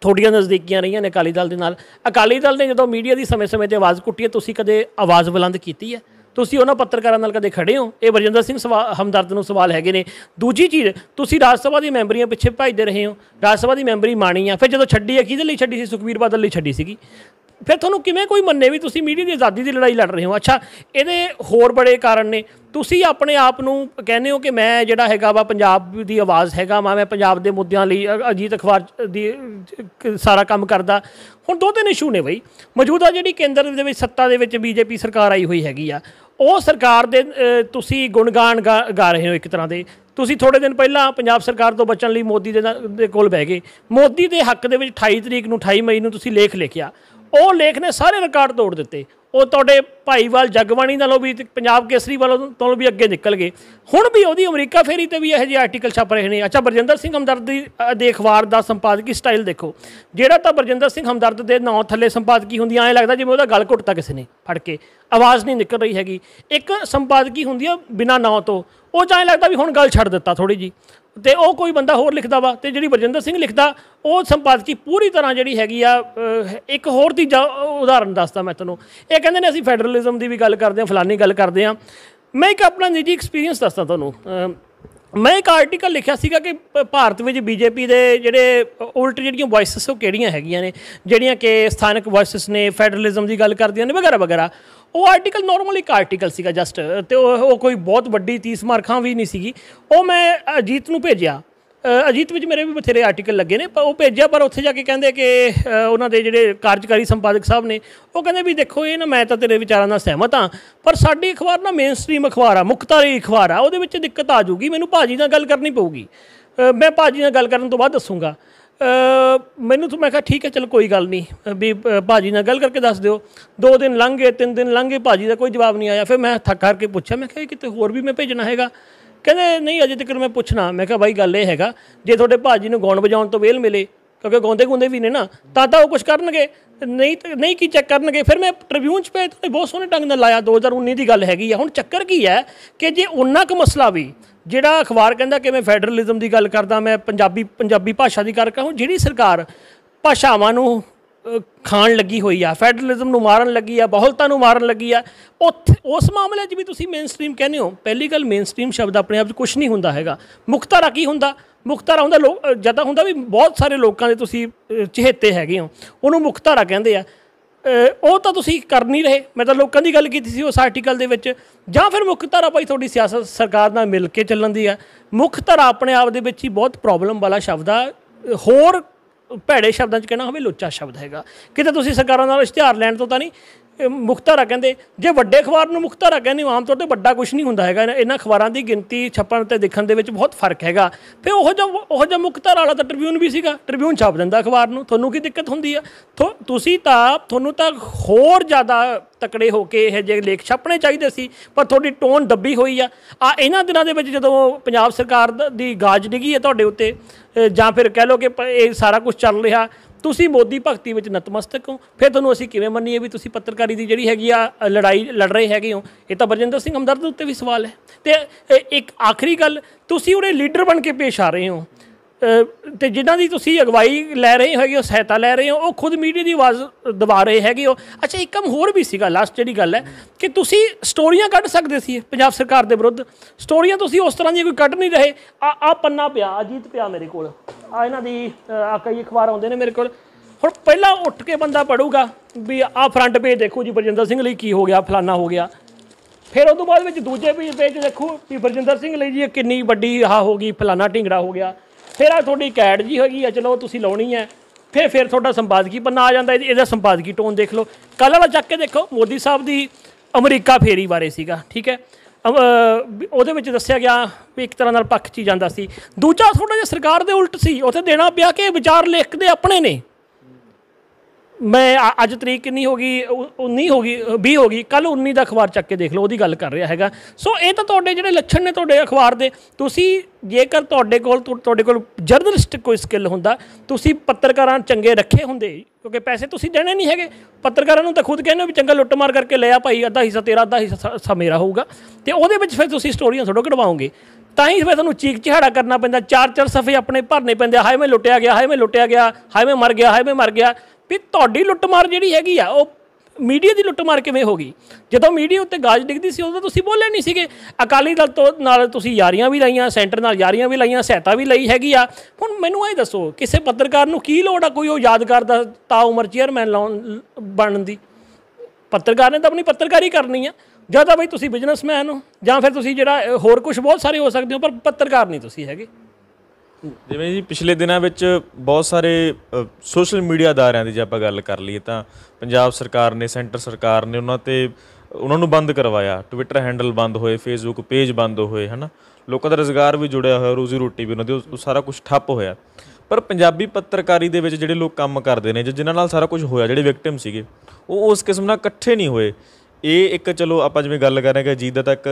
ਥੋੜੀਆਂ ਨਜ਼ਦੀਕੀਆਂ ਰਹੀਆਂ ਨੇ ਅਕਾਲੀ ਦਲ ਦੇ ਨਾਲ ਅਕਾਲੀ ਦਲ ਨੇ ਜਦੋਂ ਮੀਡੀਆ ਦੀ ਸਮੇਂ-ਸਮੇਂ ਤੇ ਆਵਾਜ਼ ਕੁੱਟੀ ਤੁਸੀਂ ਕਦੇ ਆਵਾਜ਼ ਬੁਲੰਦ ਕੀਤੀ ਹੈ ਤੁਸੀਂ ਉਹਨਾਂ ਪੱਤਰਕਾਰਾਂ ਨਾਲ ਕਦੇ ਖੜੇ ਹੋ ਇਹ ਵਰਜਿੰਦਰ ਸਿੰਘ ਹਮਦਰਦ ਨੂੰ ਸਵਾਲ ਹੈਗੇ ਨੇ ਦੂਜੀ ਚੀਜ਼ ਤੁਸੀਂ ਰਾਜ ਸਭਾ ਦੀ ਮੈਂਬਰੀਆਂ ਪਿੱਛੇ ਭਜਦੇ ਰਹੇ ਹੋ ਰਾਜ ਸਭਾ ਦੀ ਮੈਂਬਰੀ ਮਾਣੀ ਆ ਫਿਰ ਜਦੋਂ ਛੱਡੀ ਆ ਕਿਹਦੇ ਲਈ ਛੱਡੀ ਸੀ ਸੁਖਵੀਰ ਬਾਦਲ ਲਈ ਛੱਡੀ ਸੀਗੀ ਫਿਰ ਤੁਹਾਨੂੰ ਕਿਵੇਂ ਕੋਈ ਮੰਨੇ ਵੀ ਤੁਸੀਂ ਮੀਡੀਆ ਦੀ ਆਜ਼ਾਦੀ ਦੀ ਲੜਾਈ ਲੜ ਰਹੇ ਹੋ ਅੱਛਾ ਇਹਦੇ ਹੋਰ ਬੜੇ ਕਾਰਨ ਨੇ ਤੁਸੀਂ ਆਪਣੇ ਆਪ ਨੂੰ ਕਹਿੰਦੇ ਹੋ ਕਿ ਮੈਂ ਜਿਹੜਾ ਹੈਗਾ ਵਾ ਪੰਜਾਬ ਦੀ ਆਵਾਜ਼ ਹੈਗਾ ਮੈਂ ਪੰਜਾਬ ਦੇ ਮੁੱਦਿਆਂ ਲਈ ਅਜੀਤ ਅਖਬਾਰ ਦੀ ਸਾਰਾ ਕੰਮ ਕਰਦਾ ਹੁਣ ਦੋ ਤਿੰਨ ਇਸ਼ੂ ਨੇ ਬਈ ਮੌਜੂਦਾ ਜਿਹੜੀ ਕੇਂਦਰ ਦੇ ਵਿੱਚ ਸੱਤਾ ਦੇ ਵਿੱਚ ਬੀਜੇਪੀ ਸਰਕਾਰ ਆਈ ਹੋਈ ਹੈਗੀ ਆ ਉਹ ਸਰਕਾਰ ਦੇ ਤੁਸੀਂ ਗੁਣਗਾਨ ਗਾ ਰਹੇ ਹੋ ਇੱਕ ਤਰ੍ਹਾਂ ਦੇ ਤੁਸੀਂ ਥੋੜੇ ਦਿਨ ਪਹਿਲਾਂ ਪੰਜਾਬ ਸਰਕਾਰ ਤੋਂ ਬਚਣ ਲਈ ਮੋਦੀ ਦੇ ਕੋਲ ਬਹਿ ਗਏ ਮੋਦੀ ਦੇ ਹੱਕ ਦੇ ਵਿੱਚ 28 ਤਰੀਕ ਨੂੰ 28 ਮਈ ਨੂੰ ਤੁਸੀਂ ਲੇਖ ਲਿਖਿਆ ਉਹ ਲੇਖ ਨੇ ਸਾਰੇ ਰਿਕਾਰਡ ਤੋੜ ਦਿੱਤੇ ਉਹ ਤੁਹਾਡੇ ਭਾਈਵਾਲ ਜਗਵਾਨੀ ਨਾਲੋਂ ਵੀ ਪੰਜਾਬ ਕੇਸਰੀ ਵੱਲੋਂ ਤੋਂ ਵੀ ਅੱਗੇ ਨਿਕਲ ਗਏ ਹੁਣ ਵੀ ਉਹਦੀ ਅਮਰੀਕਾ ਫੇਰੀ ਤੇ ਵੀ ਇਹ ਜਿਹੇ ਆਰਟੀਕਲ ਛਪ ਰਹੇ ਨੇ ਅੱਛਾ ਬਰਜਿੰਦਰ ਸਿੰਘ ਹਮਦਰਦ ਦੀ ਦੇ ਅਖਬਾਰ ਦਾ ਸੰਪਾਦਕੀ ਸਟਾਈਲ ਦੇਖੋ ਜਿਹੜਾ ਤਾਂ ਬਰਜਿੰਦਰ ਸਿੰਘ ਹਮਦਰਦ ਦੇ ਨਾਂ ਥੱਲੇ ਸੰਪਾਦਕੀ ਹੁੰਦੀ ਐ ਲੱਗਦਾ ਜਿਵੇਂ ਉਹਦਾ ਗਲ ਘੁੱਟਤਾ ਕਿਸੇ ਨੇ ਫੜ ਕੇ ਆਵਾਜ਼ ਨਹੀਂ ਨਿਕਲ ਰਹੀ ਹੈਗੀ ਇੱਕ ਸੰਪਾਦਕੀ ਹੁੰਦੀ ਆ ਬਿਨਾ ਨਾਂ ਤੋਂ ਉਹ ਚਾਹੇ ਲੱਗਦਾ ਵੀ ਹੁਣ ਗੱਲ ਛੱਡ ਦਿੱਤਾ ਥੋੜੀ ਜੀ ਤੇ ਉਹ ਕੋਈ ਬੰਦਾ ਹੋਰ ਲਿਖਦਾ ਵਾ ਤੇ ਜਿਹੜੀ ਵਰਜਿੰਦਰ ਸਿੰਘ ਲਿਖਦਾ ਉਹ ਸੰਪਾਦਕੀ ਪੂਰੀ ਤਰ੍ਹਾਂ ਜਿਹੜੀ ਹੈਗੀ ਆ ਇੱਕ ਹੋਰ ਦੀ ਉਦਾਹਰਨ ਦੱਸਦਾ ਮੈਂ ਤੁਹਾਨੂੰ ਇਹ ਕਹਿੰਦੇ ਨੇ ਅਸੀਂ ਫੈਡਰਲਿਜ਼ਮ ਦੀ ਵੀ ਗੱਲ ਕਰਦੇ ਆ ਫਲਾਨੀ ਗੱਲ ਕਰਦੇ ਆ ਮੈਂ ਇੱਕ ਆਪਣਾ ਨਿੱਜੀ ਐਕਸਪੀਰੀਅੰਸ ਦੱਸਦਾ ਤੁਹਾਨੂੰ ਮੈਂ ਇੱਕ ਆਰਟੀਕਲ ਲਿਖਿਆ ਸੀਗਾ ਕਿ ਭਾਰਤ ਵਿੱਚ ਬੀਜੇਪੀ ਦੇ ਜਿਹੜੇ ਉਲਟ ਜਿਹੜੀਆਂ ਵੌਇਸਸ ਉਹ ਕਿਹੜੀਆਂ ਹੈਗੀਆਂ ਨੇ ਜਿਹੜੀਆਂ ਕਿ ਸਥਾਨਕ ਵੌਇਸਸ ਨੇ ਫੈਡਰਲਿਜ਼ਮ ਦੀ ਗੱਲ ਕਰਦੀਆਂ ਨੇ ਵਗੈਰਾ ਵਗੈਰਾ ਉਹ ਆਰਟੀਕਲ ਨਾਰਮਲ ਇੱਕ ਆਰਟੀਕਲ ਸੀਗਾ ਜਸਟ ਤੇ ਉਹ ਕੋਈ ਬਹੁਤ ਵੱਡੀ 30 ਮਾਰਕਾਂ ਵੀ ਨਹੀਂ ਸੀਗੀ ਉਹ ਮੈਂ ਅਜੀਤ ਨੂੰ ਭੇਜਿਆ ਅਜੀਤ ਵਿੱਚ ਮੇਰੇ ਵੀ ਬਥੇਰੇ ਆਰਟੀਕਲ ਲੱਗੇ ਨੇ ਪਰ ਉਹ ਭੇਜਿਆ ਪਰ ਉੱਥੇ ਜਾ ਕੇ ਕਹਿੰਦੇ ਕਿ ਉਹਨਾਂ ਦੇ ਜਿਹੜੇ ਕਾਰਜਕਾਰੀ ਸੰਪਾਦਕ ਸਾਹਿਬ ਨੇ ਉਹ ਕਹਿੰਦੇ ਵੀ ਦੇਖੋ ਇਹ ਨਾ ਮੈਂ ਤਾਂ ਤੇਰੇ ਵਿਚਾਰਾਂ ਨਾਲ ਸਹਿਮਤ ਹਾਂ ਪਰ ਸਾਡੀ ਅਖਬਾਰ ਨਾ ਮੇਨਸਟ੍ਰੀਮ ਅਖਬਾਰ ਆ ਮੁਖਤਾਰੀ ਅਖਬਾਰ ਆ ਉਹਦੇ ਵਿੱਚ ਦਿੱਕਤ ਆ ਜੂਗੀ ਮੈਨੂੰ ਭਾਜੀ ਨਾਲ ਗੱਲ ਕਰਨੀ ਪਊਗੀ ਮੈਂ ਭਾਜੀ ਨਾਲ ਗੱਲ ਕਰਨ ਤੋਂ ਬਾਅਦ ਦੱਸੂਗਾ ਮੈਨੂੰ ਤੂੰ ਮੈਂ ਕਿਹਾ ਠੀਕ ਹੈ ਚਲ ਕੋਈ ਗੱਲ ਨਹੀਂ ਵੀ ਭਾਜੀ ਨਾਲ ਗੱਲ ਕਰਕੇ ਦੱਸ ਦਿਓ ਦੋ ਦਿਨ ਲੰਘ ਗਏ ਤਿੰਨ ਦਿਨ ਲੰਘ ਗਏ ਭਾਜੀ ਦਾ ਕੋਈ ਜਵਾਬ ਨਹੀਂ ਆਇਆ ਫਿਰ ਮੈਂ ਥੱਕ ਹਾਰ ਕੇ ਪੁੱਛਿਆ ਮੈਂ ਕਿਹਾ ਕਿਤੇ ਹੋਰ ਵੀ ਮੈਂ ਭੇਜਣਾ ਹੈਗਾ ਕਹਿੰਦੇ ਨਹੀਂ ਅਜੇ ਤੱਕ ਮੈਂ ਪੁੱਛਣਾ ਮੈਂ ਕਿਹਾ ਬਾਈ ਗੱਲ ਇਹ ਹੈਗਾ ਜੇ ਤੁਹਾਡੇ ਭਾਜੀ ਨੂੰ ਗਾਉਣ ਵਜਾਉਣ ਤੋਂ ਵੇਲ ਮਿਲੇ ਕਿਉਂਕਿ ਗਾਉਂਦੇ ਗੁੰਦੇ ਵੀ ਨੇ ਨਾ ਤਾਂ ਤਾਂ ਉਹ ਕੁਝ ਕਰਨਗੇ ਨਹੀਂ ਨਹੀਂ ਕੀ ਚੈੱਕ ਕਰਨਗੇ ਫਿਰ ਮੈਂ ਟ੍ਰਿਬਿਊਨ 'ਚ ਪਏ ਤੇ ਬਹੁਤ ਸੋਹਣੇ ਢੰਗ ਨਾਲ ਲਾਇਆ 2019 ਦੀ ਗੱਲ ਹੈਗੀ ਆ ਹੁਣ ਚੱਕਰ ਕੀ ਹੈ ਕਿ ਜੇ ਉਹਨਾਂ ਕੋ ਮਸਲਾ ਵੀ ਜਿਹੜਾ ਅਖਬਾਰ ਕਹਿੰਦਾ ਕਿ ਮੈਂ ਫੈਡਰਲਿਜ਼ਮ ਦੀ ਗੱਲ ਕਰਦਾ ਮੈਂ ਪੰਜਾਬੀ ਪੰਜਾਬੀ ਭਾਸ਼ਾ ਦੀ ਕਰ ਕਹਾਂ ਜਿਹੜੀ ਸਰਕਾਰ ਭਾਸ਼ਾਵਾਂ ਨੂੰ ਖਾਣ ਲੱਗੀ ਹੋਈ ਆ ਫੈਡਰਲਿਜ਼ਮ ਨੂੰ ਮਾਰਨ ਲੱਗੀ ਆ ਬਹੁਲਤਾ ਨੂੰ ਮਾਰਨ ਲੱਗੀ ਆ ਉੱਥੇ ਉਸ ਮਾਮਲੇ 'ਚ ਵੀ ਤੁਸੀਂ ਮੇਨਸਟ੍ਰੀਮ ਕਹਿੰਦੇ ਹੋ ਪਹਿਲੀ ਗੱਲ ਮੇਨਸਟ੍ਰੀਮ ਸ਼ਬਦ ਆਪਣੇ ਆਪ 'ਚ ਕੁਝ ਨਹੀਂ ਹੁੰਦਾ ਹੈਗਾ ਮੁਖਤਾਰਾ ਕੀ ਹੁੰਦਾ ਮੁਖਤਾਰਾ ਹੁੰਦਾ ਲੋਕ ਜਦਾ ਹੁੰਦਾ ਵੀ ਬਹੁਤ ਸਾਰੇ ਲੋਕਾਂ ਦੇ ਤੁਸੀਂ ਚਿਹਤੇ ਹੈਗੇ ਹੋ ਉਹਨੂੰ ਮੁਖਤਾਰਾ ਕਹਿੰਦੇ ਆ ਉਹ ਤਾਂ ਤੁਸੀਂ ਕਰ ਨਹੀਂ ਰਹੇ ਮੈਂ ਤਾਂ ਲੋਕਾਂ ਦੀ ਗੱਲ ਕੀਤੀ ਸੀ ਉਸ ਆਰਟੀਕਲ ਦੇ ਵਿੱਚ ਜਾਂ ਫਿਰ ਮੁੱਖ ਧਾਰਾ ਭਾਈ ਤੁਹਾਡੀ ਸਿਆਸਤ ਸਰਕਾਰ ਨਾਲ ਮਿਲ ਕੇ ਚੱਲਣ ਦੀ ਹੈ ਮੁੱਖ ਧਾਰਾ ਆਪਣੇ ਆਪ ਦੇ ਵਿੱਚ ਹੀ ਬਹੁਤ ਪ੍ਰੋਬਲਮ ਵਾਲਾ ਸ਼ਬਦ ਆ ਹੋਰ ਭੈੜੇ ਸ਼ਬਦਾਂ 'ਚ ਕਹਿਣਾ ਹੋਵੇ ਲੋਚਾ ਸ਼ਬਦ ਹੈਗਾ ਕਿਤੇ ਤੁਸੀਂ ਸਰਕਾਰਾਂ ਨਾਲ ਇਸ਼ਤਿਹਾਰ ਲੈਣ ਤੋਂ ਤਾਂ ਨਹੀਂ ਮੁਖਤਾਰਾ ਕਹਿੰਦੇ ਜੇ ਵੱਡੇ ਅਖਬਾਰ ਨੂੰ ਮੁਖਤਾਰਾ ਕਹਿੰਦੇ ਆਮ ਤੌਰ ਤੇ ਵੱਡਾ ਕੁਝ ਨਹੀਂ ਹੁੰਦਾ ਹੈਗਾ ਇਹਨਾਂ ਅਖਬਾਰਾਂ ਦੀ ਗਿਣਤੀ ਛਪਣ ਤੇ ਦੇਖਣ ਦੇ ਵਿੱਚ ਬਹੁਤ ਫਰਕ ਹੈਗਾ ਫਿਰ ਉਹ ਜੋ ਉਹ ਜੋ ਮੁਖਤਾਰਾ ਵਾਲਾ ਤਾਂ ਟ੍ਰਿਬਿਊਨ ਵੀ ਸੀਗਾ ਟ੍ਰਿਬਿਊਨ ਛਾਪ ਦਿੰਦਾ ਅਖਬਾਰ ਨੂੰ ਤੁਹਾਨੂੰ ਕੀ ਦਿੱਕਤ ਹੁੰਦੀ ਆ ਤੁਸੀਂ ਤਾਂ ਤੁਹਾਨੂੰ ਤਾਂ ਹੋਰ ਜ਼ਿਆਦਾ ਤਕੜੇ ਹੋ ਕੇ ਇਹ ਜੇ ਲੇਖ ਛਾਪਣੇ ਚਾਹੀਦੇ ਸੀ ਪਰ ਤੁਹਾਡੀ ਟੋਨ ਦੱਬੀ ਹੋਈ ਆ ਆ ਇਹਨਾਂ ਦਿਨਾਂ ਦੇ ਵਿੱਚ ਜਦੋਂ ਪੰਜਾਬ ਸਰਕਾਰ ਦੀ ਗਾਜ ਡਿਗੀ ਹੈ ਤੁਹਾਡੇ ਉੱਤੇ ਜਾਂ ਫਿਰ ਕਹਿ ਲਓ ਕਿ ਇਹ ਸਾਰਾ ਕੁਝ ਚੱਲ ਰਿਹਾ ਤੁਸੀਂ ਮੋਦੀ ਭਗਤੀ ਵਿੱਚ ਨਤਮਸਤਕ ਹੋ ਫਿਰ ਤੁਹਾਨੂੰ ਅਸੀਂ ਕਿਵੇਂ ਮੰਨੀਏ ਵੀ ਤੁਸੀਂ ਪੱਤਰਕਾਰੀ ਦੀ ਜਿਹੜੀ ਹੈਗੀ ਆ ਲੜਾਈ ਲੜ ਰਹੇ ਹੈਗੇ ਹੋ ਇਹ ਤਾਂ ਬਰਜਿੰਦਰ ਸਿੰਘ ਹਮਦਰਦ ਉੱਤੇ ਵੀ ਸਵਾਲ ਹੈ ਤੇ ਇੱਕ ਆਖਰੀ ਗੱਲ ਤੁਸੀਂ ਉਹਦੇ ਲੀਡਰ ਬਣ ਕੇ ਪੇਸ਼ ਆ ਰਹੇ ਹੋ ਤੇ ਜਿਨ੍ਹਾਂ ਦੀ ਤੁਸੀਂ ਅਗਵਾਈ ਲੈ ਰਹੇ ਹੋਗੇ ਉਹ ਸਹਾਇਤਾ ਲੈ ਰਹੇ ਹੋ ਉਹ ਖੁਦ ਮੀਡੀਆ ਦੀ ਆਵਾਜ਼ ਦਬਾ ਰਹੇ ਹੈਗੇ ਹੋ ਅੱਛਾ ਇੱਕ ਕੰਮ ਹੋਰ ਵੀ ਸੀਗਾ ਲਾਸਟ ਜਿਹੜੀ ਗੱਲ ਹੈ ਕਿ ਤੁਸੀਂ ਸਟੋਰੀਆਂ ਕੱਢ ਸਕਦੇ ਸੀ ਪੰਜਾਬ ਸਰਕਾਰ ਦੇ ਵਿਰੁੱਧ ਸਟੋਰੀਆਂ ਤੁਸੀਂ ਉਸ ਤਰ੍ਹਾਂ ਦੀ ਕੋਈ ਕੱਢ ਨਹੀਂ ਰਹੇ ਆ ਆ ਪੰਨਾ ਪਿਆ ਅਜੀਤ ਪਿਆ ਮੇਰੇ ਕੋਲ ਆ ਇਹਨਾਂ ਦੀ ਆ ਕਈ ਅਖਬਾਰ ਆਉਂਦੇ ਨੇ ਮੇਰੇ ਕੋਲ ਹੁਣ ਪਹਿਲਾਂ ਉੱਠ ਕੇ ਬੰਦਾ ਪੜੂਗਾ ਵੀ ਆ ਫਰੰਟ ਪੇਜ ਦੇਖੋ ਜੀ ਬਰਜਿੰਦਰ ਸਿੰਘ ਲਈ ਕੀ ਹੋ ਗਿਆ ਫਲਾਨਾ ਹੋ ਗਿਆ ਫਿਰ ਉਹ ਤੋਂ ਬਾਅਦ ਵਿੱਚ ਦੂਜੇ ਪੇਜ ਪੇਜ ਦੇਖੋ ਵੀ ਬਰਜਿੰਦਰ ਸਿੰਘ ਲਈ ਜੀ ਕਿੰਨੀ ਵੱਡੀ ਆ ਹੋ ਗਈ ਫਲਾਨਾ ਢਿੰਗੜਾ ਹੋ ਗਿਆ ਫਿਰ ਆ ਤੁਹਾਡੀ ਕੈਡ ਜੀ ਗਈ ਆ ਚਲੋ ਤੁਸੀਂ ਲਾਉਣੀ ਹੈ ਫਿਰ ਫਿਰ ਤੁਹਾਡਾ ਸੰਪਾਦਕੀ ਪੰਨਾ ਆ ਜਾਂਦਾ ਇਹਦਾ ਸੰਪਾਦਕੀ ਟੋਨ ਦੇਖ ਲਓ ਕੱਲ ਵਾਲਾ ਚੱਕ ਕੇ ਦੇਖੋ ਮੋਦੀ ਸਾਹਿਬ ਦੀ ਅਮਰੀਕਾ ਫੇਰੀ ਬਾਰੇ ਸੀਗਾ ਠੀਕ ਹੈ ਉਹਦੇ ਵਿੱਚ ਦੱਸਿਆ ਗਿਆ ਵੀ ਇੱਕ ਤਰ੍ਹਾਂ ਨਾਲ ਪੱਖ ਚੀ ਜਾਂਦਾ ਸੀ ਦੂਜਾ ਥੋੜਾ ਜਿਹਾ ਸਰਕਾਰ ਦੇ ਉਲਟ ਸੀ ਉੱਥੇ ਦੇਣਾ ਪਿਆ ਕਿ ਵਿਚਾਰ ਲਿਖਦੇ ਆਪਣੇ ਨੇ ਮੈਂ ਅੱਜ ਤਰੀਕ ਕਿੰਨੀ ਹੋ ਗਈ 19 ਹੋ ਗਈ 20 ਹੋ ਗਈ ਕੱਲ 19 ਦਾ ਅਖਬਾਰ ਚੱਕ ਕੇ ਦੇਖ ਲਓ ਉਹਦੀ ਗੱਲ ਕਰ ਰਿਹਾ ਹੈਗਾ ਸੋ ਇਹ ਤਾਂ ਤੁਹਾਡੇ ਜਿਹੜੇ ਲੱਛਣ ਨੇ ਤੁਹਾਡੇ ਅਖਬਾਰ ਦੇ ਤੁਸੀਂ ਜੇਕਰ ਤੁਹਾਡੇ ਕੋਲ ਤੁਹਾਡੇ ਕੋਲ ਜਰਨਲਿਸਟਿਕ ਕੋਈ ਸਕਿੱਲ ਹੁੰਦਾ ਤੁਸੀਂ ਪੱਤਰਕਾਰਾਂ ਚੰਗੇ ਰੱਖੇ ਹੁੰਦੇ ਕਿਉਂਕਿ ਪੈਸੇ ਤੁਸੀਂ ਦੇਣੇ ਨਹੀਂ ਹੈਗੇ ਪੱਤਰਕਾਰਾਂ ਨੂੰ ਤਾਂ ਖੁਦ ਕਹਿੰਦੇ ਵੀ ਚੰਗਾ ਲੁੱਟਮਾਰ ਕਰਕੇ ਲਿਆ ਭਾਈ ਅੱਧਾ ਹਿੱਸਾ ਤੇਰਾ ਅੱਧਾ ਹਿੱਸਾ ਮੇਰਾ ਹੋਊਗਾ ਤੇ ਉਹਦੇ ਵਿੱਚ ਫਿਰ ਤੁਸੀਂ ਸਟੋਰੀਆਂ ਥੋੜੋ ਕਢਵਾਓਗੇ ਤਾਂ ਹੀ ਫਿਰ ਤੁਹਾਨੂੰ ਚੀਕ ਚਿਹਾੜਾ ਕਰਨਾ ਪੈਂਦਾ ਚਾਰ ਚਾਰ ਸਫੇ ਆਪਣੇ ਭਰਨੇ ਪੈਂਦੇ ਹਾਏ ਮੈਂ ਲੁੱਟਿਆ ਗਿਆ ਹਾਏ ਮੈਂ ਲੁੱਟਿਆ ਗਿਆ ਹਾਏ ਮੈਂ ਮਰ ਗਿਆ ਹਾਏ ਮੈਂ ਮਰ ਗਿਆ ਵੀ ਤੁਹਾਡੀ ਲੁੱਟਮਾਰ ਜਿਹੜੀ ਹੈਗੀ ਆ ਉਹ ਮੀਡੀਆ ਦੀ ਲੁੱਟਮਾਰ ਕਿਵੇਂ ਹੋ ਗਈ ਜਦੋਂ ਮੀਡੀਆ ਉੱਤੇ ਗਾਜ ਡਿੱਗਦੀ ਸੀ ਉਦੋਂ ਤੁਸੀਂ ਬੋਲੇ ਨਹੀਂ ਸੀਗੇ ਅਕਾਲੀ ਦਲ ਤੋਂ ਨਾਲ ਤੁਸੀਂ ਯਾਰੀਆਂ ਵੀ ਲਾਈਆਂ ਸੈਂਟਰ ਨਾਲ ਯਾਰੀਆਂ ਵੀ ਲਾਈਆਂ ਸਹਾਇਤਾ ਵੀ ਲਈ ਹੈਗੀ ਆ ਹੁਣ ਮੈਨੂੰ ਇਹ ਦੱਸੋ ਕਿਸੇ ਪੱਤਰਕਾਰ ਨੂੰ ਕੀ ਲੋੜ ਆ ਕੋਈ ਉਹ ਯਾਦਗਾਰ ਦਾ ਤਾਂ ਉਮਰ ਚੇਅਰਮੈਨ ਲਾਉਣ ਬਣਨ ਦੀ ਪੱਤਰਕਾਰ ਨੇ ਤਾਂ ਆਪਣੀ ਪੱਤਰਕਾਰੀ ਕਰਨੀ ਆ ਜਾਂ ਤਾਂ ਬਈ ਤੁਸੀਂ ਬਿਜ਼ਨਸਮੈਨ ਹੋ ਜਾਂ ਫਿਰ ਤੁਸੀਂ ਜਿਹੜਾ ਹੋਰ ਕੁਝ ਬਹੁਤ ਸਾਰੇ ਹੋ ਸਕਦੇ ਹੋ ਪਰ ਪੱਤਰਕਾਰ ਨਹੀਂ ਤੁਸੀਂ ਹੈਗੇ ਜਿਵੇਂ ਜੀ ਪਿਛਲੇ ਦਿਨਾਂ ਵਿੱਚ ਬਹੁਤ ਸਾਰੇ ਸੋਸ਼ਲ ਮੀਡੀਆ ਅਦਾਰਿਆਂ ਦੀ ਜੇ ਆਪਾਂ ਗੱਲ ਕਰ ਲਈਏ ਤਾਂ ਪੰਜਾਬ ਸਰਕਾਰ ਨੇ ਸੈਂਟਰ ਸਰਕਾਰ ਨੇ ਉਹਨਾਂ ਤੇ ਉਹਨਾਂ ਨੂੰ ਬੰਦ ਕਰਵਾਇਆ ਟਵਿੱਟਰ ਹੈਂਡਲ ਬੰਦ ਹੋਏ ਫੇਸਬੁੱਕ ਪੇਜ ਬੰਦ ਹੋਏ ਹਨਾ ਲੋਕਾਂ ਦਾ ਰੋਜ਼ਗਾਰ ਵੀ ਜੁੜਿਆ ਹੋਇਆ ਰੋਜ਼ੀ ਰੋਟੀ ਵੀ ਉਹਨਾਂ ਦੀ ਉਹ ਸਾਰਾ ਕੁਝ ਠੱਪ ਹੋਇਆ ਪਰ ਪੰਜਾਬੀ ਪੱਤਰਕਾਰੀ ਦੇ ਵਿੱਚ ਜਿਹੜੇ ਲੋਕ ਕੰਮ ਕਰਦੇ ਨੇ ਜਿਨ੍ਹਾਂ ਨਾਲ ਸਾਰਾ ਕੁਝ ਹੋਇਆ ਜਿਹੜੇ ਵਿਕਟਿਮ ਸੀਗੇ ਉਹ ਉਸ ਕਿਸਮ ਨਾਲ ਇਕੱਠੇ ਨਹੀਂ ਹੋਏ ਇਹ ਇੱਕ ਚਲੋ ਆਪਾਂ ਜਿਵੇਂ ਗੱਲ ਕਰ ਰਹੇ ਹਾਂ ਕਿ ਜੀਦਾ ਤੱਕ